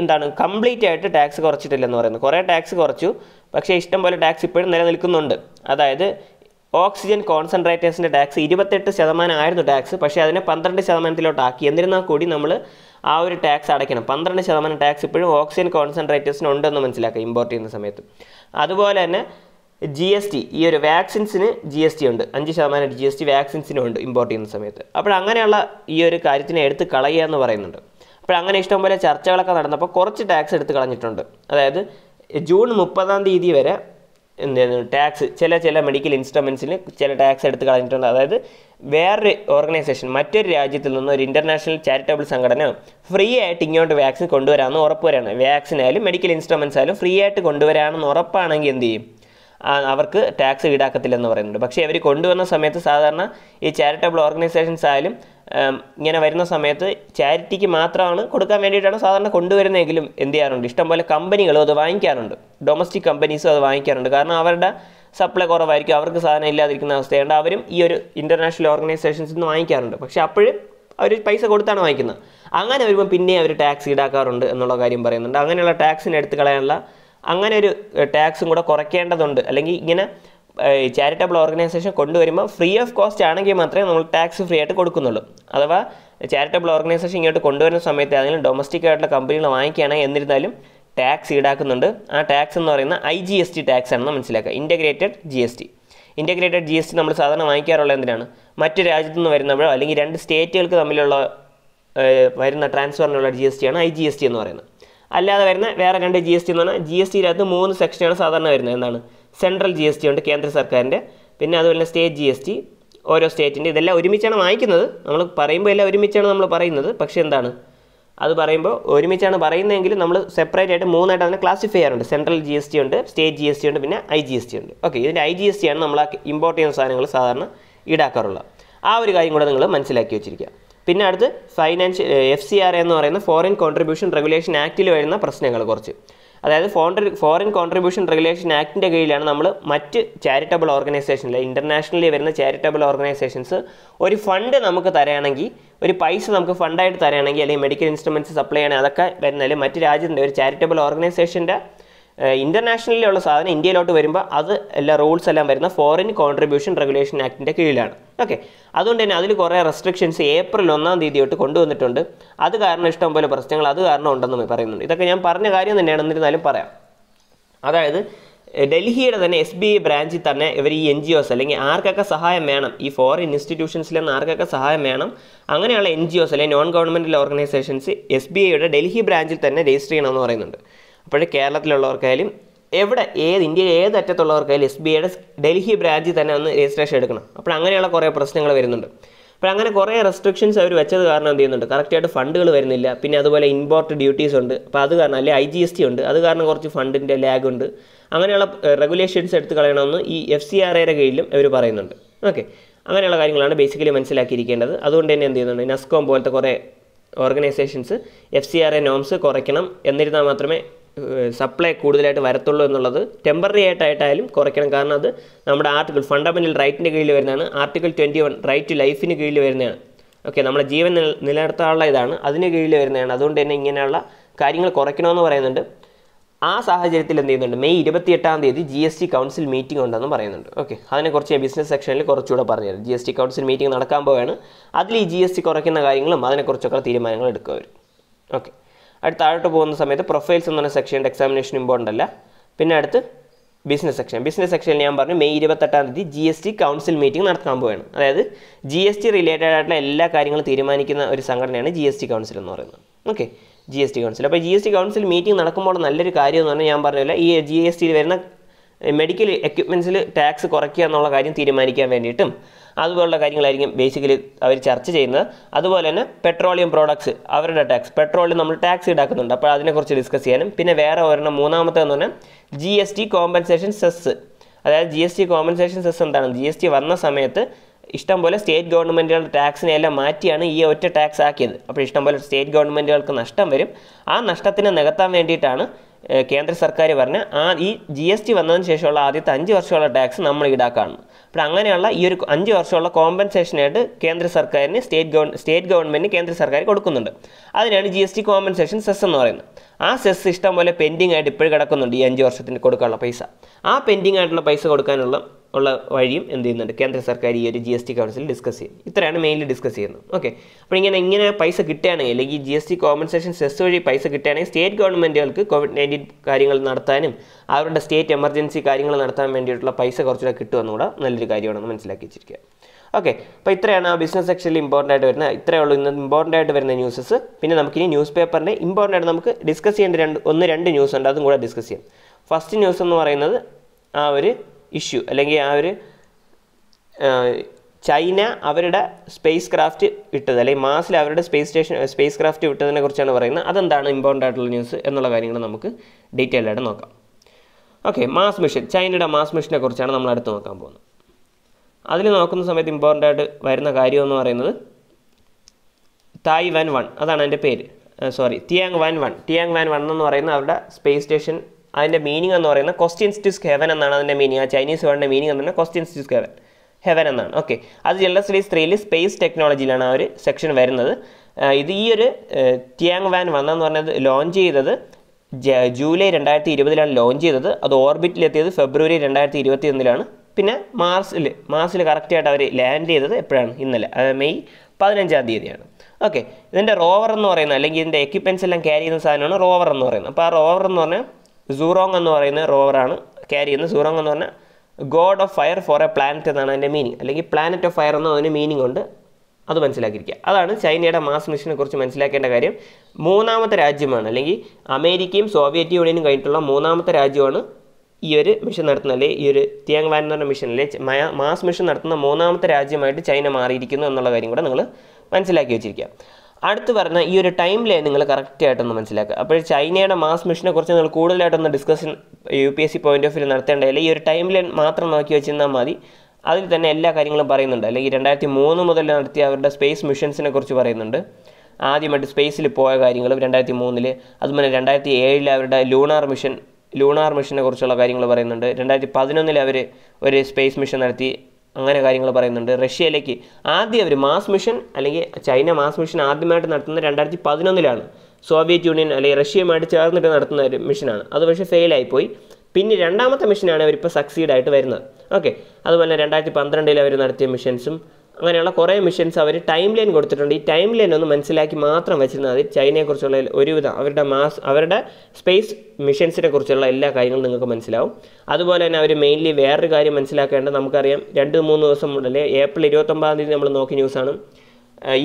എന്താണ് കംപ്ലീറ്റ് ആയിട്ട് ടാക്സ് കുറച്ചിട്ടില്ലെന്ന് പറയുന്നത് കുറേ ടാക്സ് കുറച്ചു പക്ഷേ ഇഷ്ടംപോലെ ടാക്സ് ഇപ്പോഴും നിലനിൽക്കുന്നുണ്ട് അതായത് ഓക്സിജൻ കോൺസെൻട്രേറ്റേഴ്സിൻ്റെ ടാക്സ് ഇരുപത്തെട്ട് ശതമാനമായിരുന്നു ടാക്സ് പക്ഷേ അതിനെ പന്ത്രണ്ട് ശതമാനത്തിലോട്ടാക്കി എന്നിരുന്നാൽ കൂടി നമ്മൾ ആ ഒരു ടാക്സ് അടയ്ക്കണം പന്ത്രണ്ട് ശതമാനം ടാക്സ് ഇപ്പോഴും ഓക്സിജൻ കോൺസെൻട്രേറ്റേഴ്സിന് ഉണ്ടെന്ന് മനസ്സിലാക്കുക ഇമ്പോർട്ട് ചെയ്യുന്ന സമയത്ത് അതുപോലെ തന്നെ ജി എസ് ടി ഈ ഒരു വാക്സിൻസിന് ജി എസ് ടി ഉണ്ട് അഞ്ച് ശതമാനം ജി എസ് ടി വാക്സിൻസിനും ഉണ്ട് ഇമ്പോർട്ട് ചെയ്യുന്ന സമയത്ത് അപ്പോൾ അങ്ങനെയുള്ള ഈ ഒരു കാര്യത്തിനെ എടുത്ത് കളയുക എന്ന് പറയുന്നുണ്ട് അപ്പോൾ അങ്ങനെ ഇഷ്ടംപോലെ ചർച്ചകളൊക്കെ നടന്നപ്പോൾ കുറച്ച് ടാക്സ് എടുത്ത് കളഞ്ഞിട്ടുണ്ട് അതായത് ജൂൺ മുപ്പതാം തീയതി വരെ എന്തായിരുന്നു ടാക്സ് ചില ചില മെഡിക്കൽ ഇൻസ്ട്രുമെൻസിന് ചില ടാക്സ് എടുത്ത് കളഞ്ഞിട്ടുണ്ട് അതായത് വേറൊരു ഓർഗനൈസേഷൻ മറ്റൊരു രാജ്യത്തിൽ നിന്ന് ഒരു ഇൻ്റർനാഷണൽ ചാരിറ്റബിൾ സംഘടന ഫ്രീ ആയിട്ട് ഇങ്ങോട്ട് വാക്സിൻ കൊണ്ടുവരാമെന്ന് ഉറപ്പ് വരാണ് വാക്സിൻ മെഡിക്കൽ ഇൻസ്ട്രുമെൻസ് ആയാലും ഫ്രീ ആയിട്ട് കൊണ്ടുവരാണെന്ന് ഉറപ്പാണെങ്കിൽ എന്ത് ചെയ്യും അവർക്ക് ടാക്സ് ഈടാക്കത്തില്ലെന്ന് പറയുന്നുണ്ട് പക്ഷേ അവർ കൊണ്ടുവന്ന സമയത്ത് സാധാരണ ഈ ചാരിറ്റബിൾ ഓർഗനൈസേഷൻസ് ആയാലും ഇങ്ങനെ വരുന്ന സമയത്ത് ചാരിറ്റിക്ക് മാത്രമാണ് കൊടുക്കാൻ വേണ്ടിയിട്ടാണ് സാധാരണ കൊണ്ടുവരുന്നതെങ്കിലും എന്ത് ചെയ്യാറുണ്ട് ഇഷ്ടംപോലെ കമ്പനികളും അത് വാങ്ങിക്കാറുണ്ട് ഡൊമസ്റ്റിക് കമ്പനീസും അത് വാങ്ങിക്കാറുണ്ട് കാരണം അവരുടെ സപ്ലൈ കുറവായിരിക്കും അവർക്ക് സാധനം ഇല്ലാതിരിക്കുന്ന അവസ്ഥയുണ്ട് അവരും ഈ ഒരു ഇൻ്റർനാഷണൽ ഓർഗനൈസേഷൻസിൽ നിന്ന് വാങ്ങിക്കാറുണ്ട് പക്ഷേ അപ്പോഴും അവർ പൈസ കൊടുത്താണ് വാങ്ങിക്കുന്നത് അങ്ങനെ വരുമ്പോൾ പിന്നെ അവർ ടാക്സ് ഈടാക്കാറുണ്ട് എന്നുള്ള കാര്യം പറയുന്നുണ്ട് അങ്ങനെയുള്ള ടാക്സിന് എടുത്ത് കളയാനുള്ള അങ്ങനെ ഒരു ടാക്സും കൂടെ കുറയ്ക്കേണ്ടതുണ്ട് അല്ലെങ്കിൽ ഇങ്ങനെ ചാരിറ്റബിൾ ഓർഗനൈസേഷൻ കൊണ്ടുവരുമ്പോൾ ഫ്രീ ഓഫ് കോസ്റ്റ് ആണെങ്കിൽ മാത്രമേ നമ്മൾ ടാക്സ് ഫ്രീ ആയിട്ട് കൊടുക്കുന്നുള്ളൂ അഥവാ ചാരിറ്റബിൾ ഓർഗനൈസേഷൻ ഇങ്ങോട്ട് കൊണ്ടുവരുന്ന സമയത്ത് അതിന് ഡൊമസ്റ്റിക് ആയിട്ടുള്ള കമ്പനികൾ വാങ്ങിക്കുകയാണെങ്കിൽ എന്നിരുന്നാലും ടാക്സ് ഈടാക്കുന്നുണ്ട് ആ ടാക്സ് എന്ന് പറയുന്ന I G S T tax ആണെന്ന് മനസ്സിലാക്കുക integrated G S T integrated G S T നമ്മൾ സാധാരണ വാങ്ങിക്കാറുള്ള എന്തിനാണ് മറ്റു രാജ്യത്തു നിന്ന് വരുന്നപ്പോഴോ അല്ലെങ്കിൽ രണ്ട് സ്റ്റേറ്റുകൾക്ക് തമ്മിലുള്ള വരുന്ന ട്രാൻസ്ഫറിനുള്ള ജി എസ് ടി ആണ് ഐ ജി എസ് ടി എന്ന് പറയുന്നത് അല്ലാതെ വരുന്ന വേറെ രണ്ട് ജി എസ് ടി എന്ന് പറഞ്ഞാൽ ജി എസ് ടിയിലകത്ത് മൂന്ന് സെക്ഷനാണ് സാധാരണ വരുന്നത് എന്താണ് സെൻട്രൽ ജി എസ് ടി ഉണ്ട് കേന്ദ്ര സർക്കാരിൻ്റെ പിന്നെ അതുപോലെ തന്നെ സ്റ്റേറ്റ് ജി എസ് ടി ഓരോ സ്റ്റേറ്റിൻ്റെ ഇതെല്ലാം ഒരുമിച്ചാണ് വാങ്ങിക്കുന്നത് നമ്മൾ പറയുമ്പോൾ എല്ലാം ഒരുമിച്ചാണ് നമ്മൾ പറയുന്നത് പക്ഷേ എന്താണ് അത് പറയുമ്പോൾ ഒരുമിച്ചാണ് പറയുന്നതെങ്കിൽ നമ്മൾ സെപ്പറേറ്റ് ആയിട്ട് മൂന്നായിട്ട് അതിനെ ക്ലാസിഫൈ ചെയ്യാറുണ്ട് സെൻട്രൽ ജി എസ് ടി ഉണ്ട് സ്റ്റേറ്റ് ജി എസ് ടി ഉണ്ട് പിന്നെ ഐ ജി എസ് ടി ഉണ്ട് ഓക്കെ ഇതിൻ്റെ ഐ ജി എസ് ടി ആണ് നമ്മൾ ഇമ്പോർട്ട് ചെയ്യുന്ന സാധനങ്ങൾ സാധാരണ ഈടാക്കാറുള്ളത് ആ ഒരു കാര്യം കൂടെ നിങ്ങൾ മനസ്സിലാക്കി വെച്ചിരിക്കുക പിന്നെ അടുത്ത് ഫൈനാൻഷ്യൽ എഫ് സി ആർ എന്ന് പറയുന്ന ഫോറിൻ കോൺട്രിബ്യൂഷൻ റെഗുലേഷൻ ആക്റ്റിൽ വരുന്ന പ്രശ്നങ്ങൾ കുറച്ച് അതായത് ഫോണ്ട ഫോറിൻ കോൺട്രിബ്യൂഷൻ റെഗുലേഷൻ ആക്ടിൻ്റെ കീഴിലാണ് നമ്മൾ മറ്റ് ചാരിറ്റബിൾ ഓർഗനൈസേഷനിൽ ഇൻ്റർനാഷണലി വരുന്ന ചാരിറ്റബിൾ ഓർഗനൈസേഷൻസ് ഒരു ഫണ്ട് നമുക്ക് തരാണെങ്കിൽ ഒരു പൈസ നമുക്ക് ഫണ്ടായിട്ട് തരാണെങ്കിൽ അല്ലെങ്കിൽ മെഡിക്കൽ ഇൻസ്ട്രുമെൻറ്റ്സ് സപ്ലൈ ചെയ്യണേ അതൊക്കെ വരുന്നതിൽ മറ്റ് രാജ്യത്തിൻ്റെ ഒരു ചാരിറ്റബിൾ ഓർഗനൈസേഷൻ്റെ ഇൻ്റർനാഷണലിലുള്ള സാധനം ഇന്ത്യയിലോട്ട് വരുമ്പോൾ അത് എല്ലാ റൂൾസ് എല്ലാം വരുന്ന ഫോറിൻ കോൺട്രിബ്യൂഷൻ റെഗുലേഷൻ ആക്ടിൻ്റെ കീഴിലാണ് ഓക്കെ അതുകൊണ്ട് തന്നെ അതിൽ കുറേ റെസ്ട്രിക്ഷൻസ് ഏപ്രിൽ ഒന്നാം തീയതി തൊട്ട് കൊണ്ടുവന്നിട്ടുണ്ട് അത് കാരണം ഇഷ്ടം പോലെ പ്രശ്നങ്ങൾ അത് കാരണം ഉണ്ടെന്ന് പറയുന്നുണ്ട് ഇതൊക്കെ ഞാൻ പറഞ്ഞ കാര്യം തന്നെയാണ് എന്നിരുന്നാലും പറയാം അതായത് ഡൽഹിയുടെ തന്നെ എസ് ബി ഐ ബ്രാഞ്ചിൽ തന്നെ ഇവർ ഈ എൻ ജി ഒസ് അല്ലെങ്കിൽ ആർക്കൊക്കെ സഹായം വേണം ഈ ഫോറിൻ ഇൻസ്റ്റിറ്റ്യൂഷൻസിൽ നിന്ന് ആർക്കൊക്കെ സഹായം വേണം അങ്ങനെയുള്ള എൻ ജി ഒസ് അല്ലെങ്കിൽ non governmental organisations S B ഐയുടെ ഡൽഹി ബ്രാഞ്ചിൽ തന്നെ രജിസ്റ്റർ ചെയ്യണമെന്ന് പറയുന്നുണ്ട് അപ്പോൾ കേരളത്തിലുള്ളവർക്കായാലും എവിടെ ഏത് ഇന്ത്യയിൽ ഏത് അറ്റത്തുള്ളവർക്കായാലും എസ് ബി ഐയുടെ ഡൽഹി ബ്രാഞ്ചിൽ തന്നെ ഒന്ന് രജിസ്ട്രേഷൻ എടുക്കണം അപ്പോൾ അങ്ങനെയുള്ള കുറേ പ്രശ്നങ്ങൾ വരുന്നുണ്ട് അപ്പോൾ അങ്ങനെ കുറേ റെസ്ട്രിക്ഷൻസ് അവർ വെച്ചത് കാരണം എന്ത് ചെയ്യുന്നുണ്ട് കറക്റ്റായിട്ട് ഫണ്ടുകൾ വരുന്നില്ല പിന്നെ അതുപോലെ ഇമ്പോർട്ട് ഡ്യൂട്ടീസ് ഉണ്ട് അപ്പോൾ അത് കാരണം അല്ലെങ്കിൽ ഐ ജി എസ് ടി ഉണ്ട് അത് കാരണം കുറച്ച് ഫണ്ടിൻ്റെ ലാഗ് ഉണ്ട് അങ്ങനെയുള്ള റെഗുലേഷൻസ് എടുത്ത് കളയണമെന്ന് ഈ എഫ് സി ആർ എയുടെ കീഴിലും ഇവർ പറയുന്നുണ്ട് ഓക്കെ അങ്ങനെയുള്ള കാര്യങ്ങളാണ് ബേസിക്കലി മനസ്സിലാക്കിയിരിക്കേണ്ടത് അതുകൊണ്ട് തന്നെ എന്ത് ചെയ്യുന്നുണ്ട് നസ്കോം പോലത്തെ കുറേ organisations F C R A norms കുറയ്ക്കണം എന്നിരുന്നാൽ മാത്രമേ സപ്ലൈ കൂടുതലായിട്ട് വരത്തുള്ളൂ എന്നുള്ളത് ടെമ്പററി ആയിട്ടായിട്ടായാലും കുറയ്ക്കണം കാരണം അത് നമ്മുടെ ആർട്ടിക്കിൾ ഫണ്ടമെൻ്റൽ റൈറ്റിൻ്റെ കീഴിൽ വരുന്നതാണ് article twenty one right to ലൈഫിന് കീഴിൽ വരുന്നതാണ് ഓക്കെ നമ്മുടെ ജീവൻ നിലനിർത്താനുള്ള ഇതാണ് അതിന് കീഴിൽ വരുന്നതാണ് അതുകൊണ്ട് തന്നെ ഇങ്ങനെയുള്ള കാര്യങ്ങൾ കുറയ്ക്കണമെന്ന് പറയുന്നുണ്ട് ആ സാഹചര്യത്തിൽ എന്ത് ചെയ്യുന്നുണ്ട് മെയ് ഇരുപത്തിയെട്ടാം തീയതി G S T council meeting ഉണ്ടെന്ന് പറയുന്നുണ്ട് ഓക്കെ അതിനെക്കുറിച്ച് ഞാൻ ബിസിനസ് സെക്ഷനിൽ കുറച്ചുകൂടെ പറഞ്ഞുതരാം G S T council meeting നടക്കാൻ പോവുകയാണ് അതിൽ ഈ ജി എസ് ടി കുറയ്ക്കുന്ന കാര്യങ്ങളും അതിനെക്കുറിച്ചൊക്കെ തീരുമാനങ്ങൾ എടുക്കുക അവർ ഓക്കെ അടുത്ത് താഴോട്ട് പോകുന്ന സമയത്ത് പ്രൊഫൈൽസ് എന്ന് പറഞ്ഞ സെക്ഷൻ്റെ എക്സാമിനേഷൻ ഇമ്പോർട്ടൻ്റ് അല്ല പിന്നെ അടുത്ത് ബിസിനസ് സെക്ഷൻ ബിസിനസ് സെക്ഷനിൽ ഞാൻ പറഞ്ഞു മെയ് ഇരുപത്തെട്ടാം തീയതി G S T council meeting നടത്താൻ പോവുകയാണ് അതായത് ജി എസ് ടി റിലേറ്റഡ് ആയിട്ടുള്ള എല്ലാ കാര്യങ്ങളും തീരുമാനിക്കുന്ന ഒരു സംഘടനയാണ് ജി എസ് ടി കൗൺസിൽ എന്ന് പറയുന്നത് okay G S T council അപ്പോൾ G S T council meeting നടക്കുമ്പോൾ നല്ലൊരു കാര്യം എന്ന് പറഞ്ഞാൽ ഞാൻ പറഞ്ഞില്ല ഈ ജി എസ് ടിയിൽ വരുന്ന മെഡിക്കൽ എക്യുപ്മെൻസിൽ ടാക്സ് കുറയ്ക്കുക എന്നുള്ള കാര്യം തീരുമാനിക്കാൻ വേണ്ടിയിട്ടും അതുപോലുള്ള കാര്യങ്ങളായിരിക്കും ബേസിക്കലി അവർ ചർച്ച ചെയ്യുന്നത് അതുപോലെ തന്നെ പെട്രോളിയം പ്രോഡക്ട്സ് അവരുടെ ടാക്സ് പെട്രോളിൽ നമ്മൾ ടാക്സ് ഈടാക്കുന്നുണ്ട് അപ്പോൾ അതിനെക്കുറിച്ച് ഡിസ്കസ് ചെയ്യാനും പിന്നെ വേറെ ഒരെണ്ണം മൂന്നാമത്തേന്ന് പറഞ്ഞാൽ G S T compensation cess അതായത് G S T compensation cess എന്താണ് ജി എസ് ടി വന്ന സമയത്ത് ഇഷ്ടം പോലെ സ്റ്റേറ്റ് ഗവൺമെൻറ്റുകളുടെ ടാക്സിനെ എല്ലാം മാറ്റിയാണ് ഈ ഒറ്റ ടാക്സ് ആക്കിയത് അപ്പോൾ ഇഷ്ടം പോലെ സ്റ്റേറ്റ് ഗവൺമെൻറ്റുകൾക്ക് നഷ്ടം വരും ആ നഷ്ടത്തിനെ നികത്താൻ വേണ്ടിയിട്ടാണ് കേന്ദ്ര സർക്കാർ പറഞ്ഞ ആ ഈ ജി എസ് ടി വന്നതിന് ശേഷമുള്ള ആദ്യത്തെ അഞ്ച് വർഷമുള്ള ടാക്സ് നമ്മൾ ഈടാക്കാണ് അപ്പോൾ അങ്ങനെയുള്ള ഈ ഒരു അഞ്ച് വർഷമുള്ള കോമ്പൻസേഷനായിട്ട് കേന്ദ്ര സർക്കാരിന് സ്റ്റേറ്റ് ഗവൺ സ്റ്റേറ്റ് ഗവൺമെൻറ്റിന് കേന്ദ്ര സർക്കാർ കൊടുക്കുന്നുണ്ട് അതിനാണ് G S T compensation cess എന്ന് പറയുന്നത് ആ സെസ് ഇഷ്ടം പോലെ പെൻഡിങ് ആയിട്ട് ഇപ്പോഴും കിടക്കുന്നുണ്ട് ഈ അഞ്ച് വർഷത്തിന് കൊടുക്കാനുള്ള പൈസ ആ പെൻഡിങ് ആയിട്ടുള്ള പൈസ കൊടുക്കാനുള്ള ഉള്ള വഴിയും എന്ത് ചെയ്യുന്നുണ്ട് കേന്ദ്ര സർക്കാർ ഈ ഒരു G S T council discuss ചെയ്യും ഇത്രയാണ് മെയിൻലി ഡിസ്കസ് ചെയ്യുന്നത് ഓക്കെ അപ്പോൾ ഇങ്ങനെ ഇങ്ങനെ പൈസ കിട്ടുകയാണെങ്കിൽ അല്ലെങ്കിൽ G S T compensation cess വഴി പൈസ കിട്ടുകയാണെങ്കിൽ സ്റ്റേറ്റ് ഗവൺമെൻറ്റുകൾക്ക് കോവിഡ് നയൻറ്റീൻ കാര്യങ്ങൾ നടത്താനും അവരുടെ സ്റ്റേറ്റ് എമർജൻസി കാര്യങ്ങൾ നടത്താൻ വേണ്ടിയിട്ടുള്ള പൈസ കുറച്ചുകൂടെ കിട്ടുമെന്നുകൂടെ നല്ലൊരു കാര്യമാണെന്ന് മനസ്സിലാക്കി വെച്ചിരിക്കുക ഓക്കെ അപ്പോൾ ഇത്രയാണ് ആ ബിസിനസ് സെക്ഷനിൽ ഇമ്പോർട്ടൻ്റ് ആയിട്ട് വരുന്നത് ഇത്രയേ ഉള്ളൂ ഇന്ന് ഇമ്പോർട്ടൻ്റ് ആയിട്ട് വരുന്ന ന്യൂസസ് പിന്നെ നമുക്കിനി ന്യൂസ് പേപ്പറിൻ്റെ ഇമ്പോർട്ടൻ്റ് ആയിട്ട് നമുക്ക് ഡിസ്കസ് ചെയ്യേണ്ട രണ്ട് ഒന്ന് രണ്ട് ന്യൂസ് ഉണ്ട് അതും കൂടെ ഡിസ്കസ് ചെയ്യാം ഫസ്റ്റ് ന്യൂസ് എന്ന് പറയുന്നത് ആ ഒരു ഇഷ്യൂ അല്ലെങ്കിൽ ആ ഒരു ചൈന അവരുടെ സ്പേസ് ക്രാഫ്റ്റ് ഇട്ടത് അല്ലെങ്കിൽ മാസിൽ അവരുടെ സ്പേസ് സ്റ്റേഷൻ സ്പേസ് ക്രാഫ്റ്റ് വിട്ടതിനെ കുറിച്ചാണ് പറയുന്നത് അതെന്താണ് ഇമ്പോർട്ടൻ്റ് ആയിട്ടുള്ള ന്യൂസ് എന്നുള്ള കാര്യങ്ങൾ നമുക്ക് ഡീറ്റെയിൽ ആയിട്ട് നോക്കാം ഓക്കെ മാസ് മിഷൻ ചൈനയുടെ മാസ് മിഷനെ കുറിച്ചാണ് നമ്മൾ അടുത്ത് നോക്കാൻ പോകുന്നത് അതിൽ നോക്കുന്ന സമയത്ത് ഇമ്പോർട്ടൻ്റ് ആയിട്ട് വരുന്ന കാര്യം എന്ന് പറയുന്നത് തായ് വൻ വൺ അതാണ് അതിൻ്റെ പേര് സോറി തിയാങ് വൻ വൺ തിയാങ് വാൻ വൺ എന്ന് പറയുന്ന അവരുടെ സ്പേസ് സ്റ്റേഷൻ അതിൻ്റെ മീനിങ് എന്ന് പറയുന്നത് ക്വസ്റ്റ്യൻസ് ടിസ് ഹെവൻ എന്നാണ് അതിൻ്റെ മീനിങ് ആ ചൈനീസ് വേർഡിൻ്റെ മീനിങ് എന്ന് പറഞ്ഞാൽ ക്വസ്റ്റ്യൻസ് ടിസ് ഹെവൻ ഹെവൻ എന്നാണ് ഓക്കെ അത് ജനറൽ സ്റ്റഡീസ് ത്രീയിൽ സ്പേസ് ടെക്നോളജിയിലാണ് ആ ഒരു സെക്ഷൻ വരുന്നത് ഇത് ഈ ഒരു ടിയാങ് വാൻ വന്നെന്ന് പറഞ്ഞത് ലോഞ്ച് ചെയ്തത് ജൂലൈ രണ്ടായിരത്തി ഇരുപതിലാണ് ലോഞ്ച് ചെയ്തത് അത് ഓർബിറ്റിലെത്തിയത് ഫെബ്രുവരി രണ്ടായിരത്തി ഇരുപത്തി ഒന്നിലാണ് പിന്നെ മാർസിൽ മാർസിൽ കറക്റ്റായിട്ട് അവർ ലാൻഡ് ചെയ്തത് എപ്പോഴാണ് ഇന്നലെ മെയ് പതിനഞ്ചാം തീയതിയാണ് ഓക്കെ ഇതിൻ്റെ റോവർ എന്ന് പറയുന്നത് അല്ലെങ്കിൽ ഇതിൻ്റെ എക്യുപ്മെൻറ്റ്സ് എല്ലാം ക്യാരി ചെയ്യുന്ന സാധനമാണ് റോവർ എന്ന് പറയുന്നത് അപ്പോൾ ആ റോവർ എന്ന് പറഞ്ഞാൽ സൂറോങ് എന്ന് പറയുന്ന റോവറാണ് ക്യാരി ചെയ്യുന്നത് സൂറോങ് എന്ന് പറഞ്ഞാൽ god of fire for a planet എന്നാണ് അതിൻ്റെ മീനിങ് അല്ലെങ്കിൽ പ്ലാനറ്റ് ഓഫ് ഫയർ എന്ന അതിന് മീനിങ് ഉണ്ട് അത് മനസ്സിലാക്കിയിരിക്കുക അതാണ് ചൈനയുടെ മാസ് മിഷനെ കുറിച്ച് മനസ്സിലാക്കേണ്ട കാര്യം മൂന്നാമത്തെ രാജ്യമാണ് അല്ലെങ്കിൽ അമേരിക്കയും സോവിയറ്റ് യൂണിയനും കഴിഞ്ഞിട്ടുള്ള മൂന്നാമത്തെ രാജ്യമാണ് ഈ ഒരു മിഷൻ നടത്തുന്ന അല്ലെ ഈ ഒരു തിയാങ് എന്ന് പറഞ്ഞ മിഷനിലെ മാസ് മിഷൻ നടത്തുന്ന മൂന്നാമത്തെ രാജ്യമായിട്ട് ചൈന മാറിയിരിക്കുന്നു എന്നുള്ള കാര്യം കൂടെ നിങ്ങൾ മനസ്സിലാക്കി വെച്ചിരിക്കുക അടുത്ത് പറഞ്ഞ ഈ ഒരു ടൈം ലൈൻ നിങ്ങൾ കറക്റ്റായിട്ടൊന്ന് മനസ്സിലാക്കുക അപ്പോൾ ചൈനയുടെ മാസ് മിഷനെ കുറിച്ച് നിങ്ങൾ കൂടുതലായിട്ടൊന്ന് discussion U P S C point of view അല്ലെങ്കിൽ ഈ ഒരു ടൈം ലൈൻ മാത്രം നോക്കി വെച്ചിരുന്നാൽ മതി അതിൽ തന്നെ എല്ലാ കാര്യങ്ങളും പറയുന്നുണ്ട് അല്ലെങ്കിൽ രണ്ടായിരത്തി മൂന്ന് മുതൽ നടത്തിയ അവരുടെ സ്പേസ് മിഷൻസിനെ കുറിച്ച് പറയുന്നുണ്ട് ആദ്യമായിട്ട് സ്പേസിൽ പോയ കാര്യങ്ങളും രണ്ടായിരത്തി മൂന്നിൽ അതുപോലെ രണ്ടായിരത്തി ഏഴിൽ അവരുടെ ലൂണാർ മിഷൻ ലൂണാർ മിഷനെ കുറിച്ചുള്ള കാര്യങ്ങൾ പറയുന്നുണ്ട് രണ്ടായിരത്തി പതിനൊന്നിൽ അവർ ഒരു സ്പേസ് മിഷൻ നടത്തി അങ്ങനെ കാര്യങ്ങൾ പറയുന്നുണ്ട് റഷ്യയിലേക്ക് ആദ്യം അവർ മാസ് മിഷൻ അല്ലെങ്കിൽ ചൈന മാസ് മിഷൻ ആദ്യമായിട്ട് നടത്തുന്നത് രണ്ടായിരത്തി പതിനൊന്നിലാണ് സോവിയറ്റ് യൂണിയൻ അല്ലെങ്കിൽ റഷ്യയുമായിട്ട് ചേർന്നിട്ട് നടത്തുന്ന ഒരു മിഷനാണ് അത് പക്ഷേ ഫെയിലായിപ്പോയി പിന്നെ രണ്ടാമത്തെ മിഷനാണ് അവരിപ്പോൾ സക്സീഡായിട്ട് ആയിട്ട് വരുന്നത് ഓക്കെ അതുപോലെ രണ്ടായിരത്തി പന്ത്രണ്ടിൽ അവർ നടത്തിയ മിഷൻസും അങ്ങനെയുള്ള കുറേ മിഷൻസ് അവർ ടൈം ലൈൻ കൊടുത്തിട്ടുണ്ട് ഈ ടൈം ലൈൻ ഒന്ന് മനസ്സിലാക്കി മാത്രം വെച്ചിരുന്നാൽ മതി ചൈനയെക്കുറിച്ചുള്ള ഒരുവിധം അവരുടെ മാസ് അവരുടെ സ്പേസ് മിഷൻസിനെ കുറിച്ചുള്ള എല്ലാ കാര്യങ്ങളും നിങ്ങൾക്ക് മനസ്സിലാവും അതുപോലെ തന്നെ അവർ മെയിൻലി വേറൊരു കാര്യം മനസ്സിലാക്കേണ്ടത് നമുക്കറിയാം രണ്ട് മൂന്ന് ദിവസം മുതലേ ഏപ്രിൽ ഇരുപത്തൊമ്പതാം തീയതി നമ്മൾ നോക്കി ന്യൂസാണ്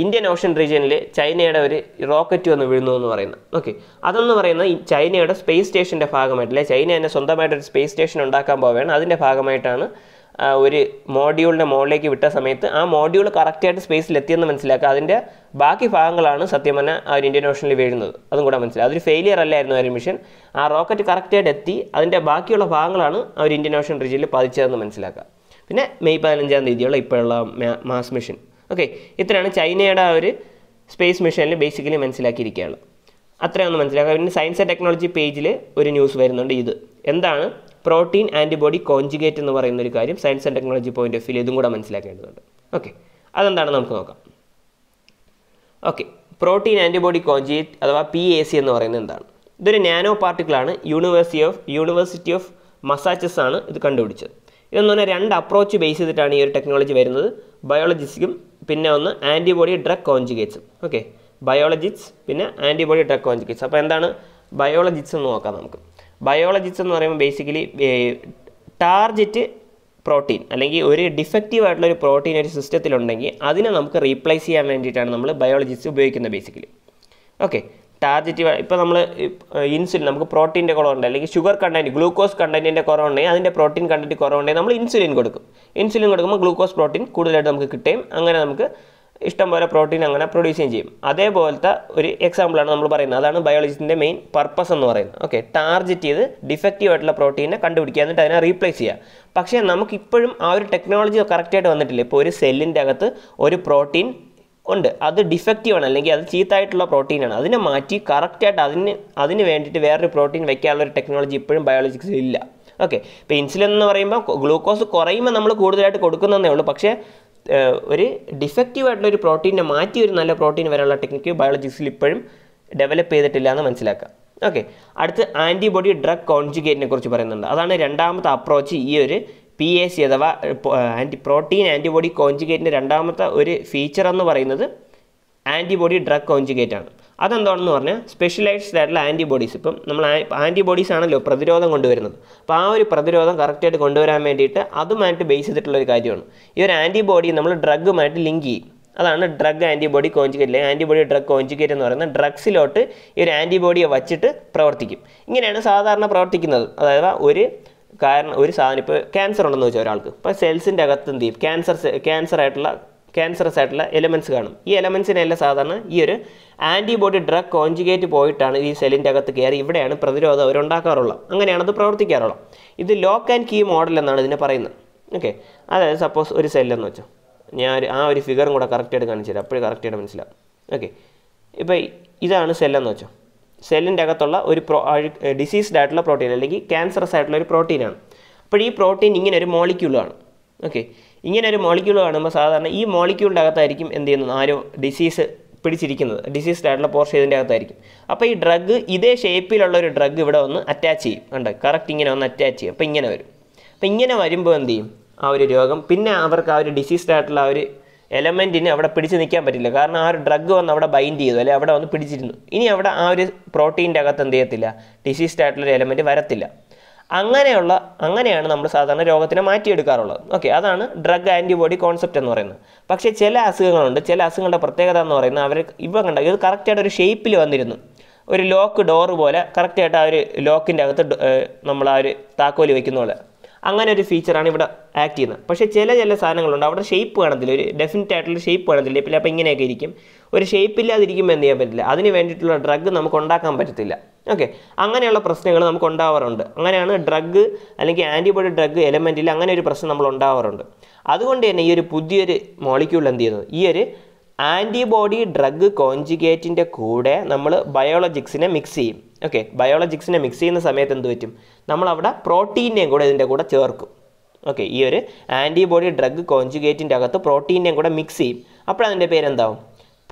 ഇന്ത്യൻ ഓഷൻ റീജിയനിൽ ചൈനയുടെ ഒരു റോക്കറ്റ് വന്ന് വീഴുന്നു എന്ന് പറയുന്നത് ഓക്കെ അതെന്ന് പറയുന്നത് ചൈനയുടെ സ്പേസ് സ്റ്റേഷൻ്റെ ഭാഗമായിട്ടല്ലേ ചൈന തന്നെ സ്വന്തമായിട്ടൊരു സ്പേസ് സ്റ്റേഷൻ ഉണ്ടാക്കാൻ പോവുകയാണ് അതിൻ്റെ ഭാഗമായിട്ടാണ് ഒരു മോഡ്യൂളിൻ്റെ മുകളിലേക്ക് വിട്ട സമയത്ത് ആ മോഡ്യൂൾ കറക്റ്റായിട്ട് എത്തിയെന്ന് മനസ്സിലാക്കുക അതിൻ്റെ ബാക്കി ഭാഗങ്ങളാണ് സത്യം പറഞ്ഞാൽ ആ ഒരു ഇന്ത്യൻ ഓഷനിൽ വീഴുന്നത് അതും കൂടെ മനസ്സിലായി അതൊരു ഫെയിലിയർ അല്ലായിരുന്നു ആ ഒരു മിഷൻ ആ റോക്കറ്റ് കറക്റ്റായിട്ട് എത്തി അതിൻ്റെ ബാക്കിയുള്ള ഭാഗങ്ങളാണ് ആ ഒരു ഇന്ത്യൻ ഓഷൻ റീജിയനിൽ പതിച്ചതെന്ന് മനസ്സിലാക്കുക പിന്നെ മെയ് പതിനഞ്ചാം തീയതിയുള്ള ഇപ്പോഴുള്ള മാസ് മിഷൻ ഓക്കെ ഇത്രയാണ് ചൈനയുടെ ആ ഒരു സ്പേസ് മിഷനിൽ ബേസിക്കലി മനസ്സിലാക്കിയിരിക്കുകയാണ് അത്രയൊന്ന് മനസ്സിലാക്കുക പിന്നെ സയൻസ് ആൻഡ് ടെക്നോളജി പേജിൽ ഒരു ന്യൂസ് വരുന്നുണ്ട് ഇത് എന്താണ് പ്രോട്ടീൻ ആൻറ്റിബോഡി കോഞ്ചുഗേറ്റ് എന്ന് പറയുന്ന ഒരു കാര്യം science and technology point of view ഇതും കൂടെ മനസ്സിലാക്കേണ്ടതുണ്ട് ഓക്കെ അതെന്താണ് നമുക്ക് നോക്കാം ഓക്കെ പ്രോട്ടീൻ ആൻറ്റിബോഡി കോഞ്ചുഗേറ്റ് അഥവാ പി എ സി എന്ന് പറയുന്നത് എന്താണ് ഇതൊരു നാനോ പാർട്ടിക്കിളാണ് university of university of Massachusetts ആണ് ഇത് കണ്ടുപിടിച്ചത് ഇതെന്ന് പറഞ്ഞാൽ രണ്ട് അപ്രോച്ച് ബേസ് ചെയ്തിട്ടാണ് ഈ ഒരു ടെക്നോളജി വരുന്നത് ബയോളജിസ്റ്റും പിന്നെ ഒന്ന് ആൻറ്റിബോഡി ഡ്രഗ് കോഞ്ചുഗേറ്റ്സും ഓക്കെ ബയോളജിസ് പിന്നെ ആൻറ്റിബോഡി ഡ്രഗ് കോഞ്ചുഗേറ്റ്സ് അപ്പോൾ എന്താണ് ബയോളജിസ് എന്ന് നോക്കാം നമുക്ക് ബയോളജിസ്റ്റ് എന്ന് പറയുമ്പോൾ ബേസിക്കലി ടാർജറ്റ് പ്രോട്ടീൻ അല്ലെങ്കിൽ ഒരു ഡിഫക്റ്റീവ് ആയിട്ടുള്ള ഒരു പ്രോട്ടീൻ ഒരു സിസ്റ്റത്തിലുണ്ടെങ്കിൽ അതിനെ നമുക്ക് റീപ്ലേസ് ചെയ്യാൻ വേണ്ടിയിട്ടാണ് നമ്മൾ ബയോളജിസ്റ്റ് ഉപയോഗിക്കുന്നത് ബേസിക്കലി ഓക്കെ ടാർജറ്റ് ഇപ്പോൾ നമ്മൾ ഇൻസുലിൻ നമുക്ക് പ്രോട്ടീൻ്റെ കുറവുണ്ട് അല്ലെങ്കിൽ ഷുഗർ കണ്ടൻറ്റ് ഗ്ലൂക്കോസ് കണ്ടൻറ്റിൻ്റെ കുറവുണ്ടെങ്കിൽ അതിൻ്റെ പ്രോട്ടീൻ കണ്ടൻറ്റ് കുറവുണ്ടെങ്കിൽ നമ്മൾ ഇൻസുലിൻ കൊടുക്കും ഇൻസുലിൻ കൊടുക്കുമ്പോൾ ഗ്ലൂക്കോസ് പ്രോട്ടീൻ കൂടുതലായിട്ട് നമുക്ക് കിട്ടുകയും അങ്ങനെ നമുക്ക് ഇഷ്ടം പോലെ പ്രോട്ടീൻ അങ്ങനെ പ്രൊഡ്യൂസ് ചെയ്യും ചെയ്യും അതേപോലത്തെ ഒരു എക്സാമ്പിളാണ് നമ്മൾ പറയുന്നത് അതാണ് ബയോളജിസ്റ്റിൻ്റെ മെയിൻ പർപ്പസ് എന്ന് പറയുന്നത് ഓക്കെ ടാർജറ്റ് ചെയ്ത് ഡിഫക്റ്റീവ് ആയിട്ടുള്ള പ്രോട്ടീനെ കണ്ടുപിടിക്കുക എന്നിട്ട് അതിനെ റീപ്ലേസ് ചെയ്യുക പക്ഷേ നമുക്കിപ്പോഴും ആ ഒരു ടെക്നോളജി കറക്റ്റായിട്ട് വന്നിട്ടില്ല ഇപ്പോൾ ഒരു സെല്ലിൻ്റെ അകത്ത് ഒരു പ്രോട്ടീൻ ഉണ്ട് അത് ഡിഫക്റ്റീവ് ആണ് അല്ലെങ്കിൽ അത് ചീത്തായിട്ടുള്ള പ്രോട്ടീനാണ് അതിനെ മാറ്റി കറക്റ്റായിട്ട് അതിന് അതിന് വേണ്ടിയിട്ട് വേറൊരു പ്രോട്ടീൻ വയ്ക്കാനുള്ള ഒരു ടെക്നോളജി ഇപ്പോഴും ബയോളജിക്സിൽ ഇല്ല ഓക്കെ ഇപ്പോൾ ഇൻസുലിൻ എന്ന് പറയുമ്പോൾ ഗ്ലൂക്കോസ് കുറയുമ്പോൾ നമ്മൾ കൂടുതലായിട്ട് കൊടുക്കുന്നതെന്നേ ഉള്ളൂ പക്ഷേ ഒരു ഡിഫക്റ്റീവ് ആയിട്ടുള്ള ഒരു പ്രോട്ടീനെ മാറ്റി ഒരു നല്ല പ്രോട്ടീൻ വരാനുള്ള ടെക്നിക്ക് ബയോളജിക്സിൽ ഇപ്പോഴും ഡെവലപ്പ് ചെയ്തിട്ടില്ല എന്ന് മനസ്സിലാക്കാം ഓക്കെ അടുത്ത് ആൻറ്റിബോഡി ഡ്രഗ് കോൺജുഗേറ്റിനെ കുറിച്ച് പറയുന്നുണ്ട് അതാണ് രണ്ടാമത്തെ അപ്രോച്ച് ഈ ഒരു പി എ സി അഥവാ ആൻറ്റി പ്രോട്ടീൻ ആൻറ്റിബോഡി കോൺജുഗേറ്റിൻ്റെ രണ്ടാമത്തെ ഒരു ഫീച്ചർ എന്ന് പറയുന്നത് ആൻറ്റിബോഡി ഡ്രഗ് കോഞ്ചുഗേറ്റ് ആണ് അതെന്താണെന്ന് പറഞ്ഞാൽ സ്പെഷ്യലൈസ്ഡ് ആയിട്ടുള്ള ആൻറ്റിബോഡീസ് ഇപ്പം നമ്മൾ ആൻറ്റിബോഡീസ് ആണല്ലോ പ്രതിരോധം കൊണ്ടുവരുന്നത് അപ്പോൾ ആ ഒരു പ്രതിരോധം കറക്റ്റായിട്ട് കൊണ്ടുവരാൻ വേണ്ടിയിട്ട് അതുമായിട്ട് ബേസ് ചെയ്തിട്ടുള്ള ഒരു കാര്യമാണ് ഈ ഒരു ആൻറ്റിബോഡി നമ്മൾ ഡ്രഗുമായിട്ട് ലിങ്ക് ചെയ്യും അതാണ് ഡ്രഗ് ആൻറ്റിബോഡി കോഞ്ചുഗേറ്റ് അല്ലെങ്കിൽ ആൻറ്റിബോഡി ഡ്രഗ് കോഞ്ചുഗേറ്റ് എന്ന് പറയുന്നത് ഡ്രഗ്സിലോട്ട് ഈ ഒരു ആൻറ്റിബോഡിയെ വച്ചിട്ട് പ്രവർത്തിക്കും ഇങ്ങനെയാണ് സാധാരണ പ്രവർത്തിക്കുന്നത് അതായത് ഒരു കാരണം ഒരു സാധനം ഇപ്പോൾ ക്യാൻസർ ഉണ്ടെന്ന് വെച്ചാൽ ഒരാൾക്ക് ഇപ്പോൾ സെൽസിൻ്റെ അകത്ത് എന്ത് ചെയ്യും ക്യാൻസർ ക്യാൻസർ ആയിട്ടുള്ള ക്യാൻസറസ് ആയിട്ടുള്ള എലമെൻറ്റ്സ് കാണും ഈ എലമെൻസിനെല്ലാം സാധാരണ ഈ ഒരു ആൻറ്റിബോഡി ഡ്രഗ് കോഞ്ചുഗേറ്റ് പോയിട്ടാണ് ഈ സെല്ലിൻ്റെ അകത്ത് കയറി ഇവിടെയാണ് പ്രതിരോധം അവരുണ്ടാക്കാറുള്ളത് അങ്ങനെയാണ് അത് പ്രവർത്തിക്കാറുള്ളത് ഇത് ലോക്ക് ആൻഡ് കീ മോഡൽ എന്നാണ് ഇതിനെ പറയുന്നത് ഓക്കെ അതായത് സപ്പോസ് ഒരു സെല്ലെന്ന് വെച്ചോ ഞാൻ ആ ഒരു ഫിഗറും കൂടെ കറക്റ്റായിട്ട് കാണിച്ചു തരാം അപ്പോഴും കറക്റ്റായിട്ട് മനസ്സിലാവും ഓക്കെ ഇപ്പോൾ ഇതാണ് സെല്ലെന്ന് വെച്ചോ സെല്ലിൻ്റെ അകത്തുള്ള ഒരു പ്രോ ഡിസീസ്ഡ് ആയിട്ടുള്ള പ്രോട്ടീൻ അല്ലെങ്കിൽ ക്യാൻസറസ് ആയിട്ടുള്ള ഒരു പ്രോട്ടീനാണ് അപ്പോൾ ഈ പ്രോട്ടീൻ ഇങ്ങനെ ഒരു മോളിക്യൂളാണ് ഓക്കെ ഇങ്ങനെ ഒരു മോളിക്യൂൾ കാണുമ്പോൾ സാധാരണ ഈ മോളിക്യൂളിൻ്റെ അകത്തായിരിക്കും എന്ത് ചെയ്യുന്നത് ആരോ ഡിസീസ് പിടിച്ചിരിക്കുന്നത് ഡിസീസ്ഡ് ആയിട്ടുള്ള പോർഷൻ ഇതിൻ്റെ അകത്തായിരിക്കും അപ്പോൾ ഈ ഡ്രഗ് ഇതേ ഷേപ്പിലുള്ള ഒരു ഡ്രഗ് ഇവിടെ ഒന്ന് അറ്റാച്ച് ചെയ്യും ഉണ്ട് കറക്റ്റ് ഇങ്ങനെ ഒന്ന് അറ്റാച്ച് ചെയ്യും അപ്പോൾ ഇങ്ങനെ വരും അപ്പോൾ ഇങ്ങനെ വരുമ്പോൾ എന്ത് ചെയ്യും ആ ഒരു രോഗം പിന്നെ അവർക്ക് ആ ഒരു ഡിസീസ്ഡ് ആയിട്ടുള്ള ആ ഒരു എലമെൻറ്റിന് അവിടെ പിടിച്ച് നിൽക്കാൻ പറ്റില്ല കാരണം ആ ഒരു ഡ്രഗ് വന്ന് അവിടെ ബൈൻഡ് ചെയ്തു അല്ലെങ്കിൽ അവിടെ വന്ന് പിടിച്ചിരുന്നു ഇനി അവിടെ ആ ഒരു പ്രോട്ടീൻ്റെ അകത്ത് എന്ത് ചെയ്യത്തില്ല ഡിസീസ്ഡ് ആയിട്ടുള്ളൊരു എലമെൻറ്റ് വരത്തില്ല അങ്ങനെയുള്ള അങ്ങനെയാണ് നമ്മൾ സാധാരണ രോഗത്തിനെ മാറ്റിയെടുക്കാറുള്ളത് ഓക്കെ അതാണ് ഡ്രഗ് ആൻറ്റിബോഡി കോൺസെപ്റ്റ് എന്ന് പറയുന്നത് പക്ഷേ ചില അസുഖങ്ങളുണ്ട് ചില അസുഖങ്ങളുടെ പ്രത്യേകത എന്ന് പറയുന്നത് അവർ ഇവ കണ്ട ഇത് കറക്റ്റായിട്ട് ഒരു ഷേപ്പിൽ വന്നിരുന്നു ഒരു ലോക്ക് ഡോർ പോലെ കറക്റ്റായിട്ട് ആ ഒരു ലോക്കിൻ്റെ അകത്ത് നമ്മൾ ആ ഒരു താക്കോല് വെക്കുന്ന പോലെ അങ്ങനെ ഒരു ഫീച്ചറാണ് ഇവിടെ ആക്ട് ചെയ്യുന്നത് പക്ഷേ ചില ചില സാധനങ്ങളുണ്ട് അവിടെ ഷേപ്പ് കാണത്തില്ല ഒരു ഡെഫിനറ്റ് ആയിട്ടുള്ള ഷേപ്പ് കാണത്തില്ല ഇപ്പോൾ അപ്പോൾ ഇങ്ങനെയൊക്കെ ഇരിക്കും ഒരു ഷേപ്പ് ഇല്ലാതിരിക്കുമ്പോൾ എന്ത് ചെയ്യാൻ പറ്റില്ല അതിന് വേണ്ടിയിട്ടുള്ള ഡ്രഗ് നമുക്ക് ഉണ്ടാക്കാൻ പറ്റത്തില്ല ഓക്കെ അങ്ങനെയുള്ള പ്രശ്നങ്ങൾ നമുക്ക് ഉണ്ടാവാറുണ്ട് അങ്ങനെയാണ് ഡ്രഗ് അല്ലെങ്കിൽ ആൻറ്റിബോഡി ഡ്രഗ് എലമെൻറ്റിൽ അങ്ങനെ ഒരു പ്രശ്നം നമ്മൾ ഉണ്ടാവാറുണ്ട് അതുകൊണ്ട് തന്നെ ഈ ഒരു പുതിയൊരു മോളിക്യൂൾ എന്ത് ചെയ്യുന്നത് ഈ ഒരു ആൻറ്റിബോഡി ഡ്രഗ് കോഞ്ചുഗേറ്റിൻ്റെ കൂടെ നമ്മൾ ബയോളജിക്സിനെ മിക്സ് ചെയ്യും ഓക്കെ ബയോളജിക്സിനെ മിക്സ് ചെയ്യുന്ന സമയത്ത് എന്ത് പറ്റും നമ്മളവിടെ പ്രോട്ടീനെയും കൂടെ ഇതിൻ്റെ കൂടെ ചേർക്കും ഓക്കെ ഈ ഒരു ആൻറ്റിബോഡി ഡ്രഗ് കോഞ്ചുഗേറ്റിൻ്റെ അകത്ത് പ്രോട്ടീനെയും കൂടെ മിക്സ് ചെയ്യും അപ്പോൾ പേരെന്താവും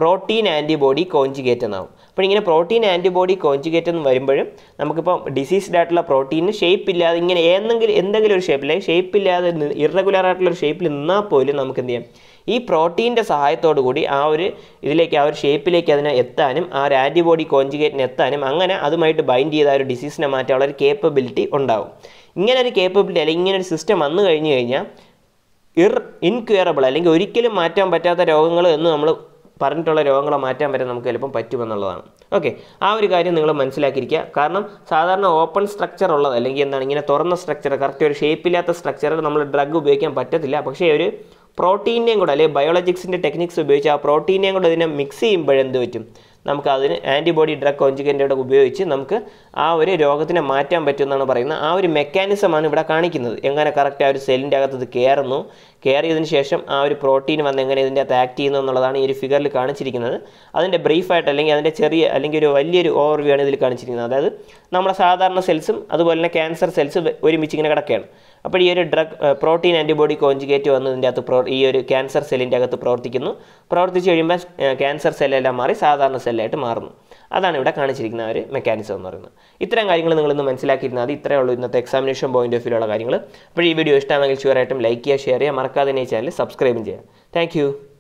പ്രോട്ടീൻ ആൻറ്റിബോഡി കോഞ്ചുഗേറ്റ് എന്നാവും അപ്പോൾ ഇങ്ങനെ പ്രോട്ടീൻ ആൻറ്റിബോഡി കോഞ്ചുഗേറ്റ് എന്ന് വരുമ്പോഴും നമുക്കിപ്പോൾ ഡിസീസ്ഡ് ആയിട്ടുള്ള പ്രോട്ടീന് ഷേപ്പ് ഇല്ലാതെ ഇങ്ങനെ ഏതെങ്കിലും എന്തെങ്കിലും ഒരു ഷേപ്പിൽ ഷേപ്പ് ഇല്ലാതെ ഇറഗുലർ ആയിട്ടുള്ള ഒരു ഷേപ്പിൽ നിന്നാൽ പോലും നമുക്ക് എന്ത് ചെയ്യാം ഈ പ്രോട്ടീൻ്റെ സഹായത്തോടു കൂടി ആ ഒരു ഇതിലേക്ക് ആ ഒരു ഷേപ്പിലേക്ക് അതിനെ എത്താനും ആ ഒരു ആൻറ്റിബോഡി കോഞ്ചുഗേറ്റിന് എത്താനും അങ്ങനെ അതുമായിട്ട് ബൈൻഡ് ചെയ്ത ആ ഒരു ഡിസീസിനെ മാറ്റാനുള്ള ഒരു കേപ്പബിലിറ്റി ഉണ്ടാവും ഇങ്ങനെ ഒരു കേപ്പബിലിറ്റി അല്ലെങ്കിൽ ഇങ്ങനെ ഒരു സിസ്റ്റം വന്നു കഴിഞ്ഞു കഴിഞ്ഞാൽ ഇർ ഇൻക്യൂറബിൾ അല്ലെങ്കിൽ ഒരിക്കലും മാറ്റാൻ പറ്റാത്ത രോഗങ്ങൾ എന്ന് നമ്മൾ പറഞ്ഞിട്ടുള്ള രോഗങ്ങളെ മാറ്റാൻ വരെ നമുക്ക് എളുപ്പം പറ്റുമെന്നുള്ളതാണ് ഓക്കെ ആ ഒരു കാര്യം നിങ്ങൾ മനസ്സിലാക്കിയിരിക്കുക കാരണം സാധാരണ ഓപ്പൺ സ്ട്രക്ചർ ഉള്ളത് അല്ലെങ്കിൽ എന്താണ് ഇങ്ങനെ തുറന്ന സ്ട്രക്ചർ കറക്റ്റ് ഒരു ഷേപ്പില്ലാത്ത സ്ട്രക്ചർ നമ്മൾ ഡ്രഗ് ഉപയോഗിക്കാൻ പറ്റത്തില്ല പക്ഷേ ഒരു പ്രോട്ടീനെയും കൂടെ അല്ലെങ്കിൽ ബയോളജിക്സിൻ്റെ ടെക്നിക്സ് ഉപയോഗിച്ച് ആ പ്രോട്ടീനെയും കൂടെ ഇതിനെ മിക്സ് ചെയ്യുമ്പോഴെന്ത് പറ്റും നമുക്ക് അതിന് ആൻറ്റിബോഡി ഡ്രഗ് കോഞ്ചുഗൻ്റെയുടെ ഉപയോഗിച്ച് നമുക്ക് ആ ഒരു രോഗത്തിനെ മാറ്റാൻ പറ്റുമെന്നാണ് പറയുന്നത് ആ ഒരു മെക്കാനിസമാണ് ഇവിടെ കാണിക്കുന്നത് എങ്ങനെ കറക്റ്റ് ആ ഒരു സെല്ലിൻ്റെ അകത്ത് ഇത് കയറുന്നു കയറിയതിന് ശേഷം ആ ഒരു പ്രോട്ടീൻ വന്ന് എങ്ങനെ ഇതിൻ്റെ അകത്ത് ആക്ട് ചെയ്യുന്നു എന്നുള്ളതാണ് ഈ ഒരു ഫിഗറിൽ കാണിച്ചിരിക്കുന്നത് അതിൻ്റെ ബ്രീഫായിട്ട് അല്ലെങ്കിൽ അതിൻ്റെ ചെറിയ അല്ലെങ്കിൽ ഒരു വലിയൊരു ഓവർവ്യൂ ആണ് ഇതിൽ കാണിച്ചിരിക്കുന്നത് അതായത് നമ്മുടെ സാധാരണ സെൽസും അതുപോലെ തന്നെ ക്യാൻസർ സെൽസ് ഒരുമിച്ച് ഇങ്ങനെ കിടക്കുകയാണ് അപ്പോൾ ഈ ഒരു ഡ്രഗ് പ്രോട്ടീൻ ആൻറ്റിബോഡി കോഞ്ചുഗേറ്റ് വന്നതിൻ്റെ അകത്ത് പ്രോ ഈ ഒരു ക്യാൻസർ സെല്ലിൻ്റെ അകത്ത് പ്രവർത്തിക്കുന്നു പ്രവർത്തിച്ച് കഴിയുമ്പോൾ ക്യാൻസർ സെല്ലെല്ലാം മാറി സാധാരണ സെല്ലായിട്ട് മാറുന്നു അതാണ് ഇവിടെ കാണിച്ചിരിക്കുന്ന ഒരു മെക്കാനിസം എന്ന് പറയുന്നത് ഇത്തരം കാര്യങ്ങൾ നിങ്ങളിന്ന് മനസ്സിലാക്കിയിരുന്നാൽ അത് ഇത്രയേ ഉള്ളൂ ഇന്നത്തെ എക്സാമിനേഷൻ പോയിന്റ് ഓഫ് വ്യൂ കാര്യങ്ങൾ അപ്പോൾ ഈ വീഡിയോ ഇഷ്ടമാണെങ്കിൽ ഷുവറായിട്ടും ലൈക്ക് ചെയ്യുക ഷെയർ ചെയ്യുക മറക്കാതെ ഈ ചാനൽ സബ്സ്ക്രൈബും ചെയ്യുക താങ്ക്